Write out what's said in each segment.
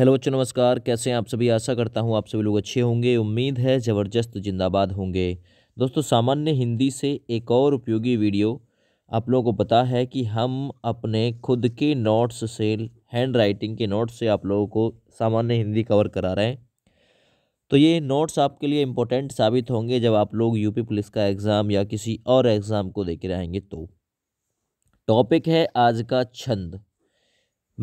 hello बच्चों नमस्कार कैसे हैं आप सभी आशा करता हूं आप सभी लोग अच्छे होंगे उम्मीद है ज़बरदस्त जिंदाबाद होंगे दोस्तों सामान्य हिंदी से एक और उपयोगी वीडियो आप लोगों को पता है कि हम अपने खुद के नोट्स से हैंड राइटिंग के नोट्स से आप लोगों को सामान्य हिंदी कवर करा रहे हैं तो ये नोट्स आपके लिए इम्पोर्टेंट साबित होंगे जब आप लोग यूपी पुलिस का एग्ज़ाम या किसी और एग्ज़ाम को देख रहेंगे तो टॉपिक है आज का छंद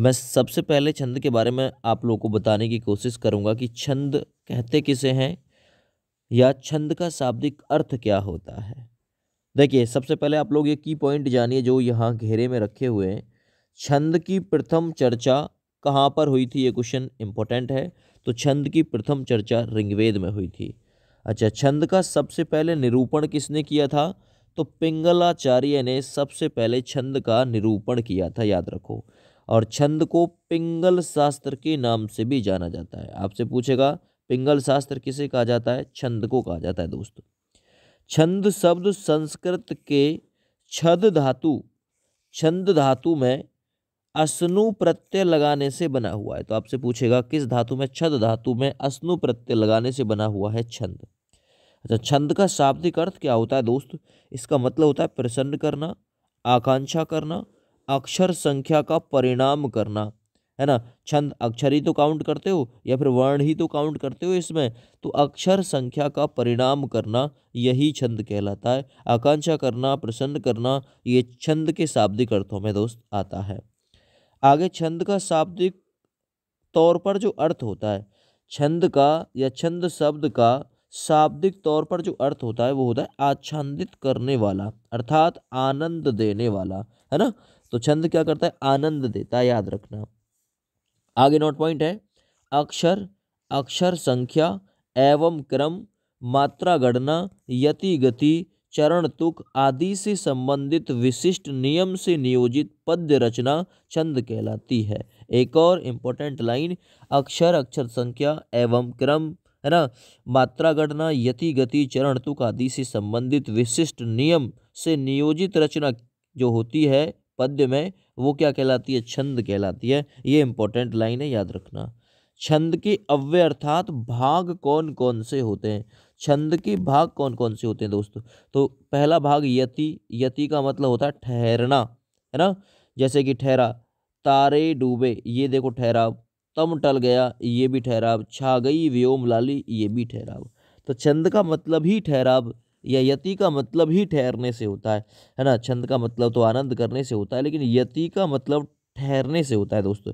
मैं सबसे पहले छंद के बारे में आप लोगों को बताने की कोशिश करूंगा कि छंद कहते किसे हैं या छंद का शाब्दिक अर्थ क्या होता है देखिए सबसे पहले आप लोग ये की पॉइंट जानिए जो यहाँ घेरे में रखे हुए हैं छंद की प्रथम चर्चा कहाँ पर हुई थी ये क्वेश्चन इंपॉर्टेंट है तो छंद की प्रथम चर्चा ऋग्वेद में हुई थी अच्छा छंद का सबसे पहले निरूपण किसने किया था तो पिंगलाचार्य ने सबसे पहले छंद का निरूपण किया था याद रखो और छंद को पिंगल शास्त्र के नाम से भी जाना जाता है आपसे पूछेगा पिंगल शास्त्र किसे कहा जाता है छंद को कहा जाता है दोस्तों छंद शब्द संस्कृत के छद धातु छंद धातु में अश्नु प्रत्यय लगाने से बना हुआ है तो आपसे पूछेगा किस धातु में छद धातु में अश्नु प्रत्यय लगाने से बना हुआ है छंद अच्छा छंद का शाब्दिक अर्थ क्या होता है दोस्त इसका मतलब होता है प्रसन्न करना आकांक्षा करना अक्षर संख्या का परिणाम करना है ना छंद अक्षर ही तो काउंट करते हो या फिर वर्ण ही तो काउंट करते हो इसमें तो अक्षर संख्या का परिणाम करना यही छंद कहलाता है आकांक्षा करना प्रसन्न करना ये छंद के शाब्दिक अर्थों में दोस्त आता है आगे छंद का शाब्दिक तौर पर जो अर्थ होता है छंद का या छंद शब्द का शाब्दिक तौर पर जो अर्थ होता है वो होता है आच्छादित करने वाला अर्थात आनंद देने वाला है ना तो छंद क्या करता है आनंद देता है याद रखना आगे नोट पॉइंट है अक्षर अक्षर संख्या एवं क्रम मात्रा गणना यति गति चरण तुक आदि से संबंधित विशिष्ट नियम से नियोजित पद्य रचना छंद कहलाती है एक और इम्पोर्टेंट लाइन अक्षर अक्षर संख्या एवं क्रम है ना मात्रा गणना यति गति चरण तुक आदि से संबंधित विशिष्ट नियम से नियोजित रचना जो होती है पद्य में वो क्या कहलाती है छंद कहलाती है ये इंपॉर्टेंट लाइन है याद रखना छंद की अव्यय अर्थात भाग कौन कौन से होते हैं छंद के भाग कौन कौन से होते हैं दोस्तों तो पहला भाग यति यति का मतलब होता है ठहरना है ना जैसे कि ठहरा तारे डूबे ये देखो ठहराव तम टल गया ये भी ठहराव छा गई व्योम लाली ये भी ठहराव तो छंद का मतलब ही ठहराव या यति का मतलब ही ठहरने से होता है है ना छंद का मतलब तो आनंद करने से होता है लेकिन यति का मतलब ठहरने से होता है दोस्तों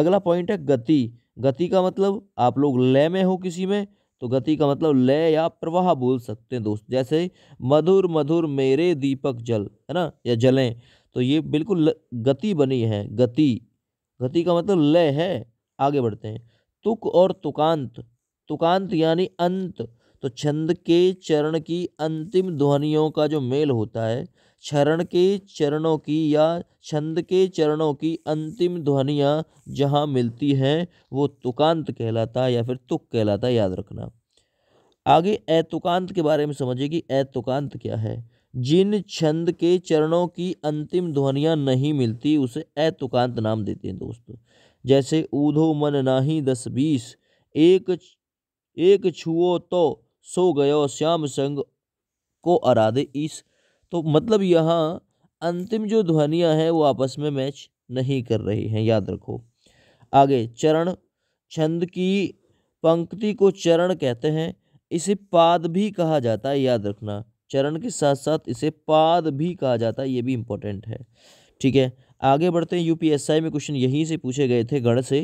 अगला पॉइंट है गति गति का मतलब आप लोग लय में हो किसी में तो गति का मतलब लय या प्रवाह बोल सकते हैं दोस्त जैसे मधुर मधुर मेरे दीपक जल है ना या जलें तो ये बिल्कुल गति बनी है गति गति का मतलब लय है आगे बढ़ते हैं तुक और तुकांत तुकांत यानी अंत तो छंद के चरण की अंतिम ध्वनियों का जो मेल होता है क्षरण के चरणों की या छंद के चरणों की अंतिम ध्वनियाँ जहाँ मिलती हैं वो तुकांत कहलाता है या फिर तुक कहलाता है याद रखना आगे ऐतुकांत के बारे में समझिए कि ऐतुकांत क्या है जिन छंद के चरणों की अंतिम ध्वनियाँ नहीं मिलती उसे ऐतुकांत नाम देते हैं दोस्तों जैसे ऊधो मन नाही दस बीस एक एक छुओ तो सो और श्याम संग को अराधे ईस तो मतलब यहाँ अंतिम जो ध्वनियाँ हैं वो आपस में मैच नहीं कर रही हैं याद रखो आगे चरण छंद की पंक्ति को चरण कहते हैं इसे पाद भी कहा जाता है याद रखना चरण के साथ साथ इसे पाद भी कहा जाता है ये भी इम्पोर्टेंट है ठीक है आगे बढ़ते हैं यूपीएसआई में क्वेश्चन यहीं से पूछे गए थे गण से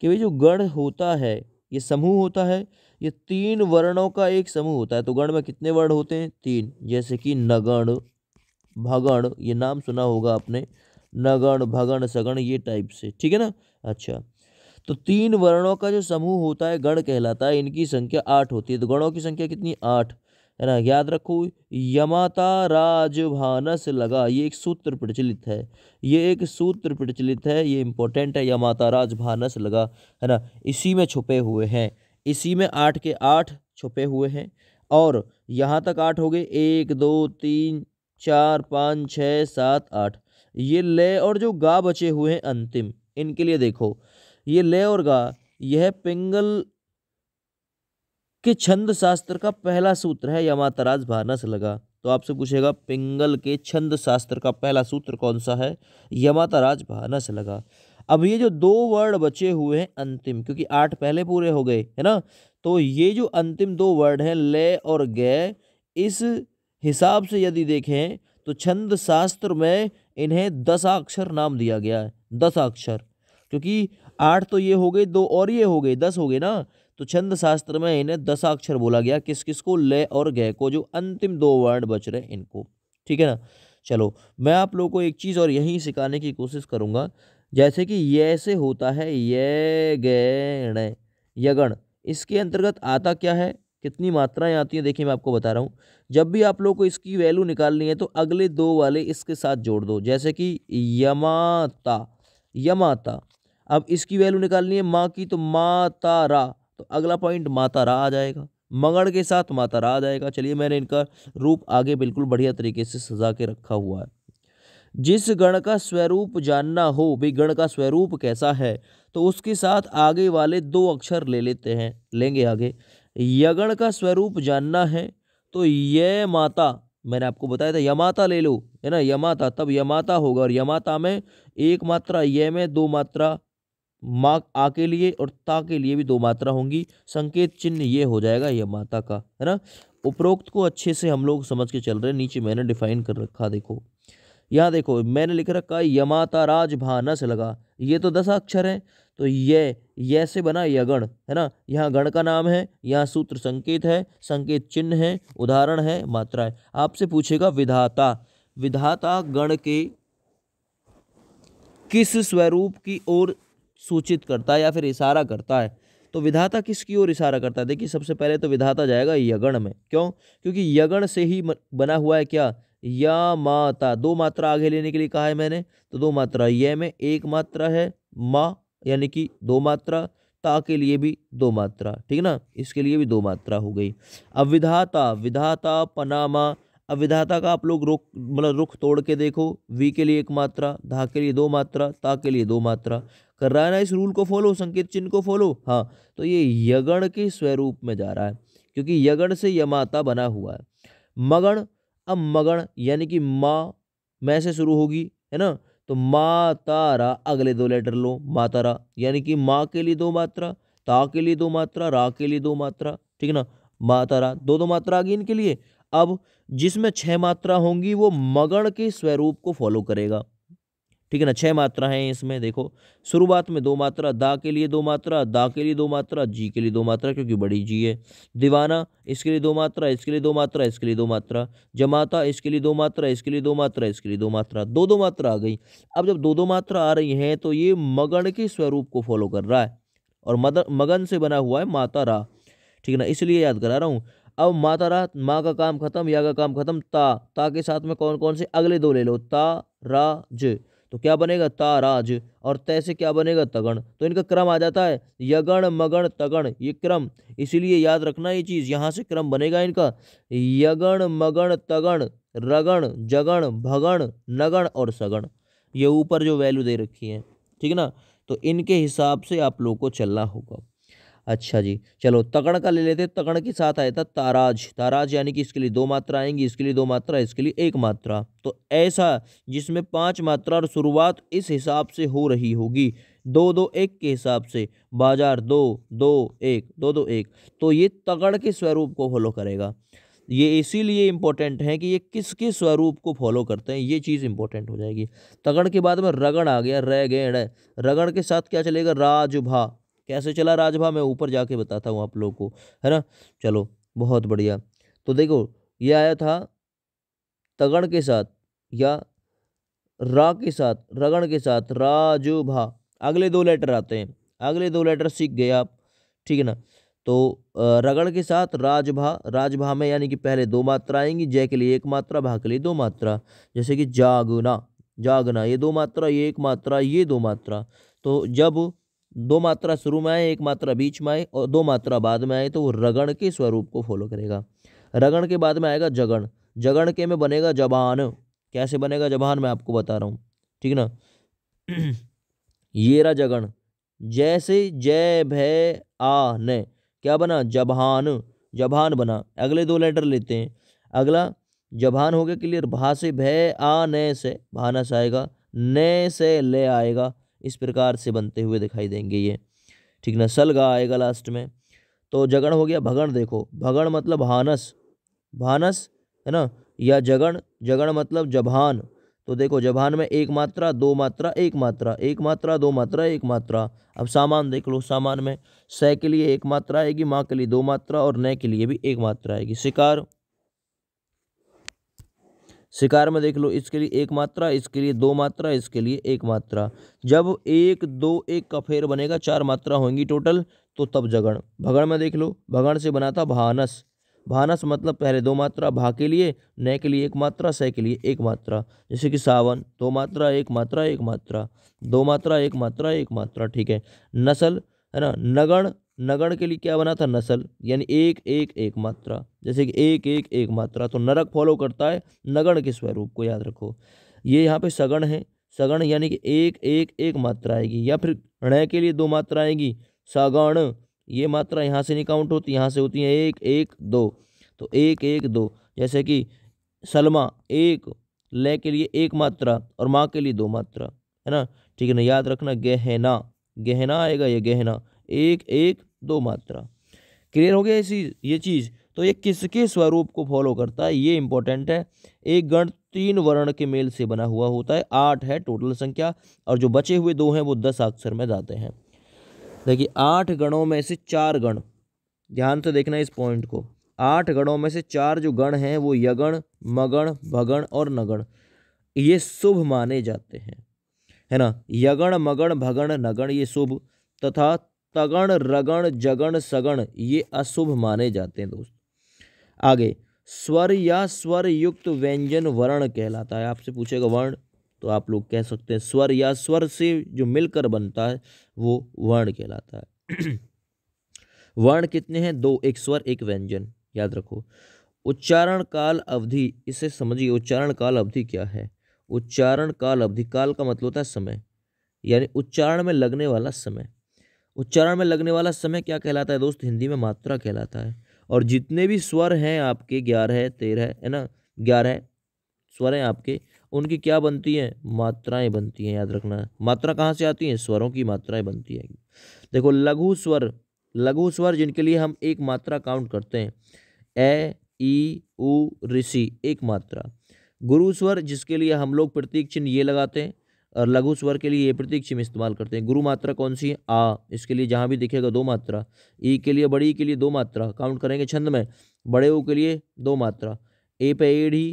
कि भाई जो गण होता है ये समूह होता है ये तीन वर्णों का एक समूह होता है तो गण में कितने वर्ण होते हैं तीन जैसे कि नगण भगण ये नाम सुना होगा आपने नगण भगण सगण ये टाइप से ठीक है ना अच्छा तो तीन वर्णों का जो समूह होता है गण कहलाता है इनकी संख्या आठ होती है तो गणों की संख्या कितनी आठ है ना याद रखो यमाता राजभानस लगा ये एक सूत्र प्रचलित है ये एक सूत्र प्रचलित है ये इंपॉर्टेंट है यमाता राजभानस लगा है ना इसी में छुपे हुए हैं इसी में आठ के आठ छुपे हुए हैं और यहाँ तक आठ हो गए एक दो तीन चार पाँच छः सात आठ ये ले और जो गा बचे हुए हैं अंतिम इनके लिए देखो ये ले और गा यह पिंगल के छंद शास्त्र का पहला सूत्र है यमातराज भानस लगा तो आपसे पूछेगा पिंगल के छंद शास्त्र का पहला सूत्र कौन सा है यमातराज भानस लगा अब ये जो दो वर्ड बचे हुए हैं अंतिम क्योंकि आठ पहले पूरे हो गए है ना तो ये जो अंतिम दो वर्ड हैं ले और गय इस हिसाब से यदि देखें तो छंद शास्त्र में इन्हें दशाक्षर नाम दिया गया है दशाक्षर क्योंकि आठ तो ये हो गए दो और ये हो गए दस हो गए ना तो छंद शास्त्र में इन्हें दशाक्षर बोला गया किस किस को ले और गए को जो अंतिम दो वर्ड बच रहे इनको ठीक है ना चलो मैं आप लोगों को एक चीज़ और यहीं सिखाने की कोशिश करूँगा जैसे कि ये से होता है ये गण यगण इसके अंतर्गत आता क्या है कितनी मात्राएं आती हैं देखिए मैं आपको बता रहा हूँ जब भी आप लोग को इसकी वैल्यू निकालनी है तो अगले दो वाले इसके साथ जोड़ दो जैसे कि यमाता यमाता अब इसकी वैल्यू निकालनी है माँ की तो माता रा तो अगला पॉइंट माता रा आ जाएगा मगड़ के साथ माता रा आ जाएगा चलिए मैंने इनका रूप आगे बिल्कुल बढ़िया तरीके से सजा के रखा हुआ है जिस गण का स्वरूप जानना हो भी गण का स्वरूप कैसा है तो उसके साथ आगे वाले दो अक्षर ले लेते हैं लेंगे आगे यगण का स्वरूप जानना है तो ये माता मैंने आपको बताया था यमाता ले लो है ना यमाता तब यमाता होगा और यमाता में एक मात्रा ये में दो मात्रा माँ आ के लिए और ता के लिए भी दो मात्रा होंगी संकेत चिन्ह ये हो जाएगा यमाता का है ना उपरोक्त को अच्छे से हम लोग समझ के चल रहे हैं नीचे मैंने डिफाइन कर रखा देखो यहाँ देखो मैंने लिख रखा है यमाता राज भानस लगा ये तो दस अक्षर हैं तो ये ये से बना यगण है ना यहाँ गण का नाम है यहाँ सूत्र संकेत है संकेत चिन्ह है उदाहरण है मात्रा है आपसे पूछेगा विधाता विधाता गण के किस स्वरूप की ओर सूचित करता है या फिर इशारा करता है तो विधाता किसकी ओर इशारा करता है देखिए सबसे पहले तो विधाता जाएगा यगण में क्यों क्योंकि यगण से ही बना हुआ है क्या या माता दो मात्रा आगे लेने के लिए कहा है मैंने तो दो मात्रा ये में एक मात्रा है माँ यानी कि दो मात्रा ता के लिए भी दो मात्रा ठीक ना इसके लिए भी दो मात्रा हो गई अब विधाता विधाता पनामा अब विधाता का आप लोग रुख मतलब रुख तोड़ के देखो वी के लिए एक मात्रा धा के लिए दो मात्रा ता के लिए दो मात्रा कर रहा है ना इस रूल को फॉलो संकेत चिन्ह को फॉलो हाँ तो ये यगण के स्वरूप में जा रहा है क्योंकि यगण से यमाता बना हुआ है मगण अब मगण यानी कि माँ मैं से शुरू होगी है ना तो मा तारा अगले दो लेटर लो मा तारा यानी कि माँ के लिए दो मात्रा ता के लिए दो मात्रा रा के लिए दो मात्रा ठीक है ना तारा दो दो मात्रा आ गई इनके लिए अब जिसमें छह मात्रा होंगी वो मगण के स्वरूप को फॉलो करेगा ठीक है ना छह मात्रा हैं इसमें देखो शुरुआत में दो मात्रा दा के लिए दो मात्रा दा के लिए दो मात्रा जी के लिए दो मात्रा क्योंकि बड़ी जी है दीवाना इसके लिए दो मात्रा इसके लिए दो मात्रा इसके लिए दो मात्रा जमाता इसके लिए दो मात्रा इसके लिए दो मात्रा इसके लिए दो मात्रा दो दो मात्रा आ गई अब जब दो दो मात्रा आ रही हैं तो ये मगन के स्वरूप को फॉलो कर रहा है और मदर मगन से बना हुआ है माता रा ठीक है ना इसलिए याद करा रहा हूँ अब माता रा माँ का काम खत्म या का काम खत्म ता ता के साथ में कौन कौन से अगले दो ले लो ता रा ज तो क्या बनेगा ताराज और तय से क्या बनेगा तगण तो इनका क्रम आ जाता है यगण मगण तगण ये क्रम इसीलिए याद रखना ये चीज़ यहाँ से क्रम बनेगा इनका यगण मगण तगण रगण जगण भगण नगण और सगण ये ऊपर जो वैल्यू दे रखी है ठीक है ना तो इनके हिसाब से आप लोग को चलना होगा अच्छा जी चलो तकड़ का ले लेते तकड़ के साथ आया था ताराज ताराज यानी कि इसके लिए दो मात्रा आएंगी इसके लिए दो मात्रा इसके लिए एक मात्रा तो ऐसा जिसमें पांच मात्रा और शुरुआत इस हिसाब से हो रही होगी दो दो एक के हिसाब से बाजार दो दो एक दो दो एक तो ये तगड़ के स्वरूप को फॉलो करेगा ये इसीलिए इम्पोर्टेंट है कि ये किस किस स्वरूप को फॉलो करते हैं ये चीज़ इंपॉर्टेंट हो जाएगी तगड़ के बाद में रगड़ आ गया रह गए रगड़ के साथ क्या चलेगा राजभा कैसे चला राजभा मैं ऊपर जाके बताता हूँ आप लोगों को है ना चलो बहुत बढ़िया तो देखो ये आया था तगण के साथ या रा के साथ रगण के साथ राजभा अगले दो लेटर आते हैं अगले दो लेटर सीख गए आप ठीक है ना तो रगड़ के साथ राजभा राजभा में यानी कि पहले दो मात्रा आएंगी जय के लिए एक मात्रा भा के लिए दो मात्रा जैसे कि जागना जागना ये दो मात्रा ये एक मात्रा ये दो मात्रा तो जब दो मात्रा शुरू में आए एक मात्रा बीच में आए और दो मात्रा बाद में आए तो वो रगण के स्वरूप को फॉलो करेगा रगण के बाद में आएगा जगण जगण के में बनेगा जबान कैसे बनेगा जबान मैं आपको बता रहा हूँ ठीक ना ये रहा जगण जैसे जय भय आ न क्या बना जबहान जबहान बना अगले दो लेटर लेते हैं अगला जबान हो गया क्लियर भा से भय आ न से भाना से आएगा न से ले आएगा इस प्रकार से बनते हुए दिखाई देंगे ये ठीक ना सलगा आएगा लास्ट में तो जगण हो गया भगण देखो भगण मतलब हानस भानस है ना या जगण जगण मतलब जभान तो देखो जभान में एक मात्रा दो मात्रा एक मात्रा एक मात्रा दो मात्रा एक मात्रा अब सामान देख लो सामान में सह के लिए एक मात्रा आएगी माँ के लिए दो मात्रा और न के लिए भी एक मात्रा आएगी शिकार शिकार में देख लो इसके लिए एक मात्रा इसके लिए दो मात्रा इसके लिए एक मात्रा जब एक दो एक का फेर बनेगा चार मात्रा होंगी टोटल तो तब जगण भगण में देख लो भगण से बना था भानस भानस मतलब पहले दो मात्रा भा के लिए न के लिए एक मात्रा स के लिए एक मात्रा जैसे कि सावन दो मात्रा एक मात्रा एक मात्रा दो मात्रा एक मात्रा एक मात्रा ठीक है नसल है ना नगण नगण के लिए क्या बना था नस्ल यानी एक एक एक मात्रा जैसे कि एक एक एक मात्रा तो नरक फॉलो करता है नगण के स्वरूप को याद रखो ये यहाँ पे सगण है सगण यानी कि एक एक एक मात्रा आएगी या फिर ऋण के लिए दो मात्रा आएगी सगण ये मात्रा यहाँ से नहीं काउंट होती यहाँ से होती है एक एक दो तो एक एक दो जैसे कि सलमा एक लय के लिए एक मात्रा और माँ के लिए दो मात्रा है ना ठीक है ना याद रखना गहना गहना आएगा ये गहना एक एक दो मात्रा क्लियर हो गया इसी ये चीज़ तो ये किसके स्वरूप को फॉलो करता है ये इंपॉर्टेंट है एक गण तीन वर्ण के मेल से बना हुआ होता है आठ है टोटल संख्या और जो बचे हुए दो हैं वो दस अक्षर में जाते हैं देखिए आठ गणों में से चार गण ध्यान से देखना इस पॉइंट को आठ गणों में से चार जो गण हैं वो यगण मगण भगण और नगण ये शुभ माने जाते हैं है ना यगण मगण भगण नगण ये शुभ तथा तगण रगण जगण सगण ये अशुभ माने जाते हैं दोस्त आगे स्वर या स्वर युक्त व्यंजन वर्ण कहलाता है आपसे पूछेगा वर्ण तो आप लोग कह सकते हैं स्वर या स्वर से जो मिलकर बनता है वो वर्ण कहलाता है वर्ण कितने हैं दो एक स्वर एक व्यंजन याद रखो उच्चारण काल अवधि इसे समझिए उच्चारण काल अवधि क्या है उच्चारण काल अवधि काल का मतलब होता है समय यानी उच्चारण में लगने वाला समय उच्चारण में लगने वाला समय क्या कहलाता है दोस्त हिंदी में मात्रा कहलाता है और जितने भी स्वर हैं आपके ग्यारह तेरह है ना ग्यारह स्वर हैं आपके उनकी क्या बनती हैं मात्राएं बनती हैं याद रखना मात्रा कहाँ से आती हैं स्वरों की मात्राएं बनती हैं देखो लघु स्वर लघु स्वर जिनके लिए हम एक मात्रा काउंट करते हैं ए ई उ ऋषि एक मात्रा गुरु स्वर जिसके लिए हम लोग प्रतीक चिन्ह ये लगाते हैं और लघु स्वर के लिए ये प्रतीक चिन्ह इस्तेमाल करते हैं गुरु मात्रा कौन सी आ इसके लिए जहाँ भी दिखेगा दो मात्रा ई के लिए बड़ी के लिए दो मात्रा काउंट करेंगे छंद में बड़े ओ के लिए दो मात्रा ए पे एढ़ी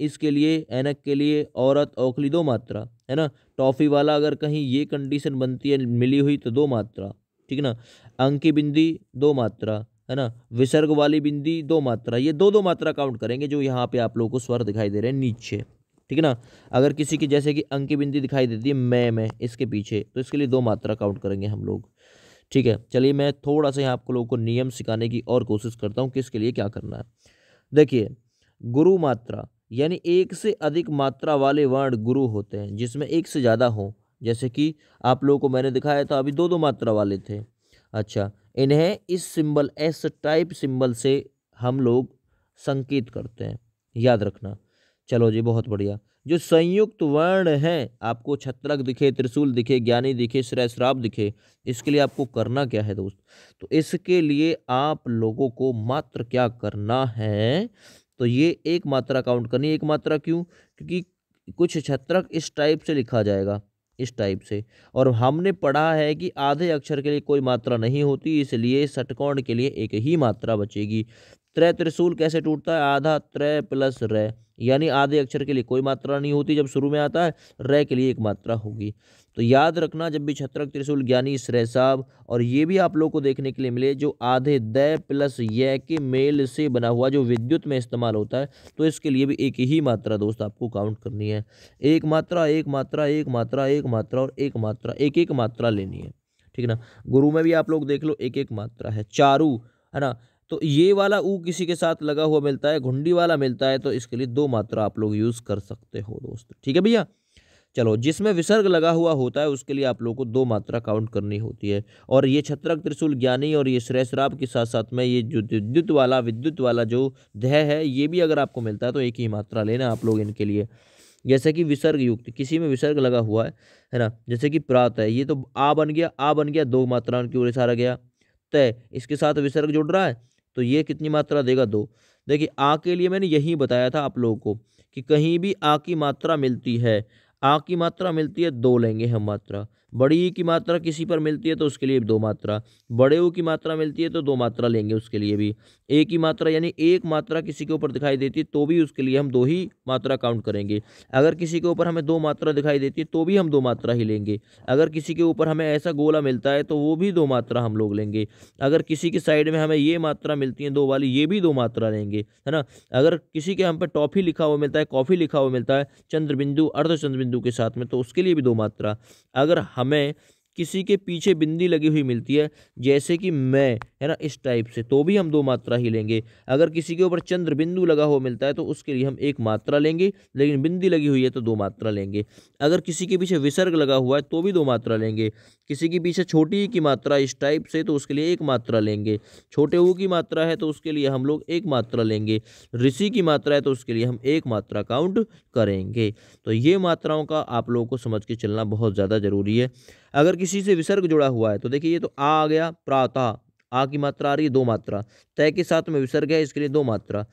इसके लिए एनक के लिए औरत औखली दो मात्रा है ना टॉफ़ी वाला अगर कहीं ये कंडीशन बनती है मिली हुई तो दो मात्रा ठीक है ना अंक की बिंदी दो मात्रा है ना विसर्ग वाली बिंदी दो मात्रा ये दो दो मात्रा काउंट करेंगे जो यहाँ पे आप लोगों को स्वर दिखाई दे रहे हैं नीचे ठीक है ना अगर किसी की जैसे कि अंक की बिंदी दिखाई देती है मैं मैं इसके पीछे तो इसके लिए दो मात्रा काउंट करेंगे हम लोग ठीक है चलिए मैं थोड़ा सा यहाँ आपको लोगों को नियम सिखाने की और कोशिश करता हूँ कि इसके लिए क्या करना है देखिए गुरु मात्रा यानी एक से अधिक मात्रा वाले वर्ण गुरु होते हैं जिसमें एक से ज़्यादा हों जैसे कि आप लोगों को मैंने दिखाया था अभी दो दो मात्रा वाले थे अच्छा इन्हें इस सिंबल एस टाइप सिंबल से हम लोग संकेत करते हैं याद रखना चलो जी बहुत बढ़िया जो संयुक्त वर्ण हैं आपको छत्रक दिखे त्रिशूल दिखे ज्ञानी दिखे श्राप दिखे इसके लिए आपको करना क्या है दोस्त तो इसके लिए आप लोगों को मात्र क्या करना है तो ये एक मात्रा काउंट करनी एक मात्रा क्यों क्योंकि कुछ छत्रक इस टाइप से लिखा जाएगा इस टाइप से और हमने पढ़ा है कि आधे अक्षर के लिए कोई मात्रा नहीं होती इसलिए षटकोण के लिए एक ही मात्रा बचेगी त्रय त्रिशूल कैसे टूटता है आधा त्रय प्लस रे यानी आधे अक्षर के लिए कोई मात्रा नहीं होती जब शुरू में आता है रे के लिए एक मात्रा होगी तो याद रखना जब भी छत्रक त्रिशूल ज्ञानी श्रेय साहब और ये भी आप लोग को देखने के लिए मिले जो आधे द प्लस य के मेल से बना हुआ जो विद्युत में इस्तेमाल होता है तो इसके लिए भी एक ही मात्रा दोस्त आपको काउंट करनी है एक मात्रा एक मात्रा एक मात्रा एक मात्रा और एक मात्रा एक एक मात्रा लेनी है ठीक है ना गुरु में भी आप लोग देख लो एक एक मात्रा है चारू है ना तो ये वाला ऊ किसी के साथ लगा हुआ मिलता है घुंडी वाला मिलता है तो इसके लिए दो मात्रा आप लोग यूज़ कर सकते हो दोस्तों ठीक है भैया चलो जिसमें विसर्ग लगा हुआ होता है उसके लिए आप लोग को दो मात्रा काउंट करनी होती है और ये छत्रक त्रिशूल ज्ञानी और ये श्रेयसराब के साथ साथ में ये जो विद्युत वाला विद्युत वाला जो दह है ये भी अगर आपको मिलता है तो एक ही मात्रा लेना आप लोग इनके लिए जैसे कि विसर्ग युक्त किसी में विसर्ग लगा हुआ है है ना जैसे कि प्रात है ये तो आ बन गया आ बन गया दो मात्रा उनकी ओर इशारा गया तय इसके साथ विसर्ग जुड़ रहा है तो ये कितनी मात्रा देगा दो देखिए आ के लिए मैंने यही बताया था आप लोगों को कि कहीं भी आ की मात्रा मिलती है आ की मात्रा मिलती है दो लेंगे हम मात्रा बड़ी की मात्रा किसी पर मिलती है तो उसके लिए दो मात्रा बड़े ऊ की मात्रा मिलती है तो दो मात्रा लेंगे उसके लिए भी ए की मात्रा यानी एक मात्रा किसी के ऊपर दिखाई देती है तो भी उसके लिए हम दो ही मात्रा काउंट करेंगे अगर किसी के ऊपर हमें दो मात्रा दिखाई देती है तो भी हम दो मात्रा ही लेंगे अगर किसी के ऊपर हमें ऐसा गोला मिलता है तो वो भी दो मात्रा हम लोग लेंगे अगर किसी के साइड में हमें ये मात्रा मिलती है दो वाली ये भी दो मात्रा लेंगे है ना अगर किसी के हम पर टॉफी लिखा हुआ मिलता है कॉफ़ी लिखा हुआ मिलता है चंद्र बिंदु अर्धचंद्र बिंदु के साथ में तो उसके लिए भी दो मात्रा अगर हम हमें किसी के पीछे बिंदी लगी हुई मिलती है जैसे कि मैं है ना इस टाइप से तो भी हम दो मात्रा ही लेंगे अगर किसी के ऊपर चंद्र बिंदु लगा हुआ मिलता है तो उसके लिए हम एक मात्रा लेंगे लेकिन बिंदी लगी हुई है तो दो मात्रा लेंगे अगर किसी के पीछे विसर्ग लगा हुआ है तो भी दो मात्रा लेंगे किसी के पीछे छोटी की मात्रा इस टाइप से तो उसके लिए एक मात्रा लेंगे छोटे ऊ की मात्रा है तो उसके लिए हम लोग एक मात्रा लेंगे ऋषि की मात्रा है तो उसके लिए हम एक मात्रा काउंट करेंगे तो ये मात्राओं का आप लोगों को समझ के चलना बहुत ज़्यादा ज़रूरी है अगर किसी से विसर्ग जुड़ा हुआ है तो देखिए ये तो आ आ गया प्रातः आ की मात्रा आ रही है दो मात्रा तय के साथ में विसर्ग है इसके लिए दो मात्रा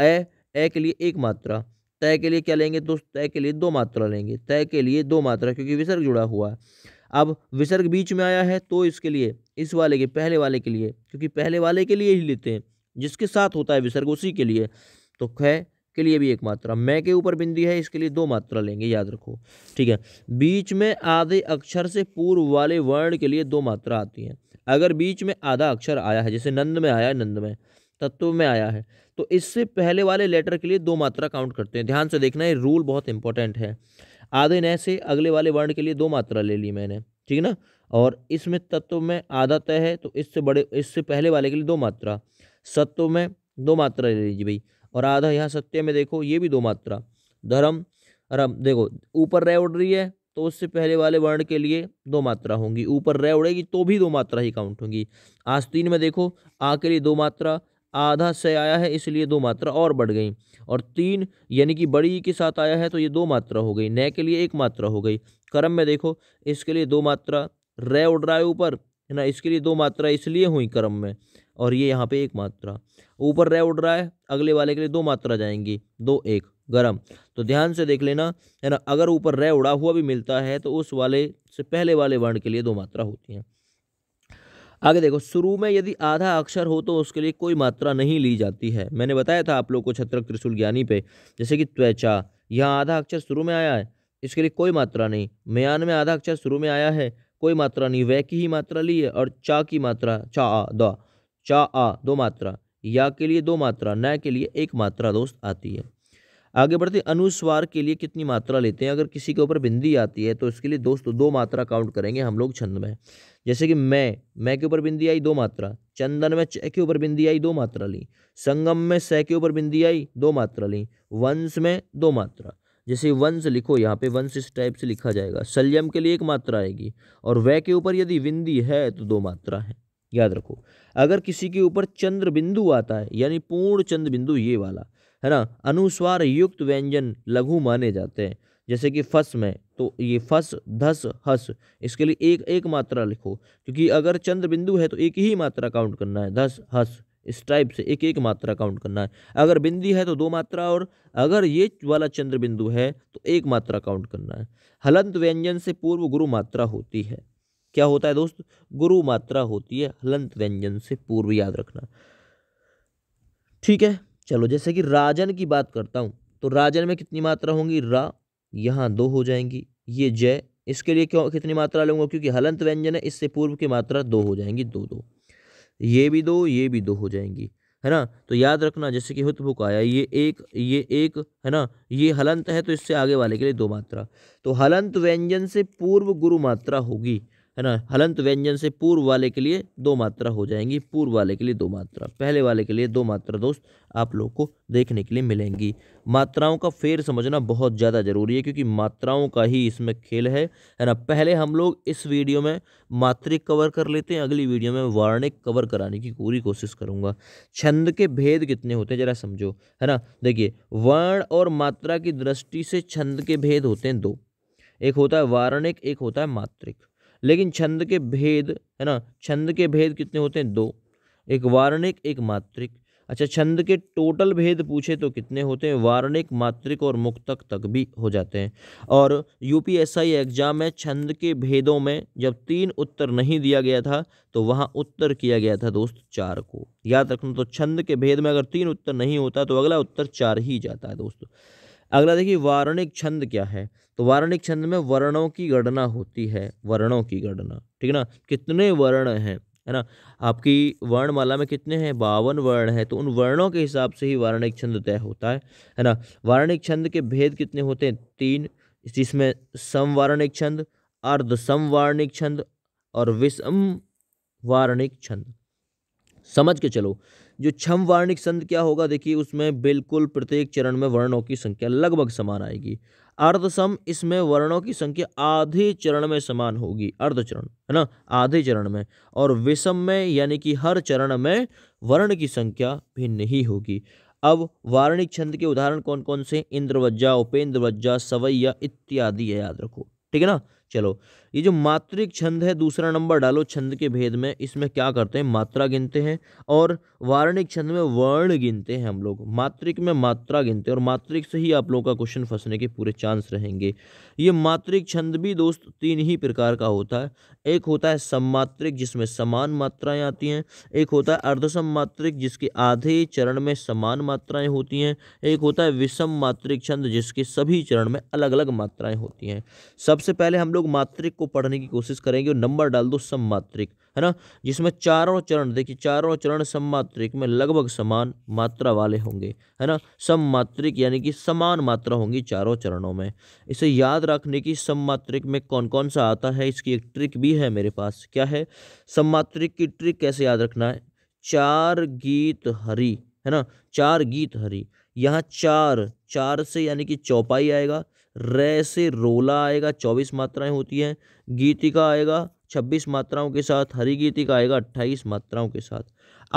ए ए के लिए एक मात्रा तय के लिए क्या लेंगे तो तय के लिए दो मात्रा लेंगे तय के लिए दो मात्रा क्योंकि विसर्ग जुड़ा हुआ है अब विसर्ग बीच में आया है तो इसके लिए इस वाले के पहले वाले के लिए क्योंकि पहले वाले के लिए ही लेते हैं जिसके साथ होता है विसर्ग उसी के लिए तो खै के लिए भी एक मात्रा मैं के ऊपर बिंदी है इसके लिए दो मात्रा लेंगे याद रखो ठीक है बीच में आधे अक्षर से पूर्व वाले वर्ण के लिए दो मात्रा आती है अगर बीच में आधा अक्षर आया है जैसे नंद में आया है नंद में तत्व में आया है तो इससे पहले वाले लेटर के लिए दो मात्रा काउंट करते हैं ध्यान से देखना ये रूल बहुत इंपॉर्टेंट है आधे न से अगले वाले वर्ण के लिए दो मात्रा ले ली मैंने ठीक है ना और इसमें तत्व में आधा तय है तो इससे बड़े इससे पहले वाले के लिए दो मात्रा सत्व में दो मात्रा ले लीजिए भाई और आधा यहाँ सत्य में देखो ये भी दो मात्रा धर्म रम देखो ऊपर रह उड़ रही है तो उससे पहले वाले वर्ण के लिए दो मात्रा होंगी ऊपर रह उड़ेगी तो भी दो मात्रा ही काउंट होंगी आस्तीन में देखो आ के लिए दो मात्रा आधा से आया है इसलिए दो मात्रा और बढ़ गई और तीन यानी कि बड़ी के साथ आया है तो ये दो मात्रा हो गई नए के लिए एक मात्रा हो गई कर्म में देखो इसके लिए दो मात्रा रह उड़ रहा है ऊपर है ना इसके लिए दो मात्रा इसलिए हुई कर्म में और ये यहाँ पे एक मात्रा ऊपर रह उड़ रहा है अगले वाले के लिए दो मात्रा जाएंगी दो एक गरम तो ध्यान से देख लेना है ना अगर ऊपर रह उड़ा हुआ भी मिलता है तो उस वाले से पहले वाले वर्ण के लिए दो मात्रा होती हैं आगे देखो शुरू में यदि आधा अक्षर हो तो उसके लिए कोई मात्रा नहीं ली जाती है मैंने बताया था आप लोग को छत्र त्रिशूल ज्ञानी पे जैसे कि त्वचा यहाँ आधा अक्षर शुरू में आया है इसके लिए कोई मात्रा नहीं म्यान में आधा अक्षर शुरू में आया है कोई मात्रा नहीं वह की ही मात्रा ली है और चा की मात्रा चा द चा आ दो मात्रा या के लिए दो मात्रा न के लिए एक मात्रा दोस्त आती है आगे बढ़ते अनुस्वार के लिए कितनी मात्रा लेते हैं अगर किसी के ऊपर बिंदी आती है तो इसके लिए दोस्त दो मात्रा काउंट करेंगे हम लोग छंद में जैसे कि मैं मैं के ऊपर बिंदी आई दो मात्रा चंदन में च के ऊपर बिंदी आई दो मात्रा ली संगम में स के ऊपर बिंदी आई दो मात्रा ली वंश में दो मात्रा जैसे वंश लिखो यहाँ पे वंश इस टाइप से लिखा जाएगा सल्यम के लिए एक मात्रा आएगी और वह के ऊपर यदि बिंदी है तो दो मात्रा है याद रखो अगर किसी के ऊपर चंद्र बिंदु आता है यानी पूर्ण चंद्र बिंदु ये वाला है ना अनुस्वार युक्त व्यंजन लघु माने जाते हैं जैसे कि फस में तो ये फस धस हस इसके लिए एक एक मात्रा लिखो क्योंकि अगर चंद्र बिंदु है तो एक ही मात्रा काउंट करना है धस हस इस टाइप से एक एक मात्रा काउंट करना है अगर बिंदी है तो दो मात्रा और अगर ये वाला चंद्र बिंदु है तो एक मात्रा काउंट करना है हलंत व्यंजन से पूर्व गुरु मात्रा होती है क्या होता है दोस्त गुरु मात्रा होती है हलंत व्यंजन से पूर्व याद रखना ठीक है चलो जैसे कि राजन की बात करता हूँ तो राजन में कितनी मात्रा होंगी रा यहाँ दो हो जाएंगी ये जय इसके लिए क्यों कितनी मात्रा लूँगा क्योंकि हलंत व्यंजन है इससे पूर्व की मात्रा दो हो जाएंगी दो दो ये भी दो ये भी दो हो जाएंगी है ना तो याद रखना जैसे कि हुत भुक आया ये एक ये एक है ना ये हलंत है तो इससे आगे वाले के लिए दो मात्रा तो हलंत व्यंजन से पूर्व गुरु मात्रा होगी है ना हलंत व्यंजन से पूर्व वाले के लिए दो मात्रा हो जाएंगी पूर्व वाले के लिए दो मात्रा पहले वाले के लिए दो मात्रा दोस्त आप लोग को देखने के लिए मिलेंगी मात्राओं का फेर समझना बहुत ज़्यादा जरूरी है क्योंकि मात्राओं का ही इसमें खेल है है ना पहले हम लोग इस वीडियो में मात्रिक कवर कर लेते हैं अगली वीडियो में वार्णिक कवर कराने की पूरी कोशिश करूँगा छंद के भेद कितने होते हैं जरा समझो है ना देखिए वर्ण और मात्रा की दृष्टि से छंद के भेद होते हैं दो एक होता है वारणिक एक होता है मात्रिक लेकिन छंद के भेद है ना छंद के भेद कितने होते हैं दो एक वारणिक एक मात्रिक अच्छा छंद के टोटल भेद पूछे तो कितने होते हैं वारणिक मात्रिक और मुक्तक तक भी हो जाते हैं और यूपीएसआई एग्जाम में छंद के भेदों में जब तीन उत्तर नहीं दिया गया था तो वहाँ उत्तर किया गया था दोस्त चार को याद रखना तो छंद के भेद में अगर तीन उत्तर नहीं होता तो अगला उत्तर चार ही जाता है दोस्तों अगला देखिए वारणिक छंद क्या है तो वारणिक छंद में वर्णों की गणना होती है वर्णों की गणना ठीक है ना कितने वर्ण हैं है ना आपकी वर्णमाला में कितने हैं बावन वर्ण हैं तो उन वर्णों के हिसाब से ही वारणिक छंद तय होता है है ना वारणिक छंद के भेद कितने होते हैं तीन जिसमें समवारणिक छंद अर्ध समवारणिक छंद और विषम वारणिक छंद समझ के चलो जो छम वार्णिक संध क्या होगा देखिए उसमें बिल्कुल प्रत्येक चरण में वर्णों की संख्या लगभग समान आएगी अर्धसम इसमें वर्णों की संख्या आधे चरण में समान होगी अर्ध चरण है ना आधे चरण में और विषम में यानी कि हर चरण में वर्ण की संख्या भिन्न ही होगी अब वार्णिक छंद के उदाहरण कौन कौन से इंद्रवज्जा उपेंद्रवज्जा सवैया इत्यादि है याद रखो ठीक है ना चलो ये जो मात्रिक छंद है दूसरा नंबर डालो छंद के भेद में इसमें क्या करते हैं मात्रा गिनते हैं और वार्णिक छंद में वर्ण गिनते हैं हम लोग मात्रिक में मात्रा गिनते हैं और मात्रिक से ही आप लोगों का क्वेश्चन फंसने के पूरे चांस रहेंगे ये मात्रिक छंद भी दोस्त तीन ही प्रकार का होता है एक होता है सममात्रिक जिसमें समान मात्राएं आती हैं एक होता है मात्रिक जिसके आधे चरण में समान मात्राएं होती हैं एक होता है विषम मात्रिक छंद जिसके सभी चरण में अलग अलग मात्राएं होती हैं सबसे पहले हम लोग मात्रिक को को पढ़ने की कोशिश करेंगे और नंबर डाल दो सम्मात्रिक है ना जिसमें चारों चरण देखिए चारों चरण सम्मात्रिक में लगभग समान मात्रा वाले होंगे है ना सम्मात्रिक यानी कि समान मात्रा होंगी चारों चरणों में इसे याद रखने की सम्मात्रिक में कौन कौन सा आता है इसकी एक ट्रिक भी है मेरे पास क्या है सम्मात्रिक की ट्रिक कैसे याद रखना है चार गीत हरी है ना चार गीत हरी यहाँ चार चार से यानी कि चौपाई आएगा रे से रोला आएगा चौबीस मात्राएं होती हैं गीति का आएगा छब्बीस मात्राओं के साथ हरी गीति का आएगा अट्ठाईस मात्राओं के साथ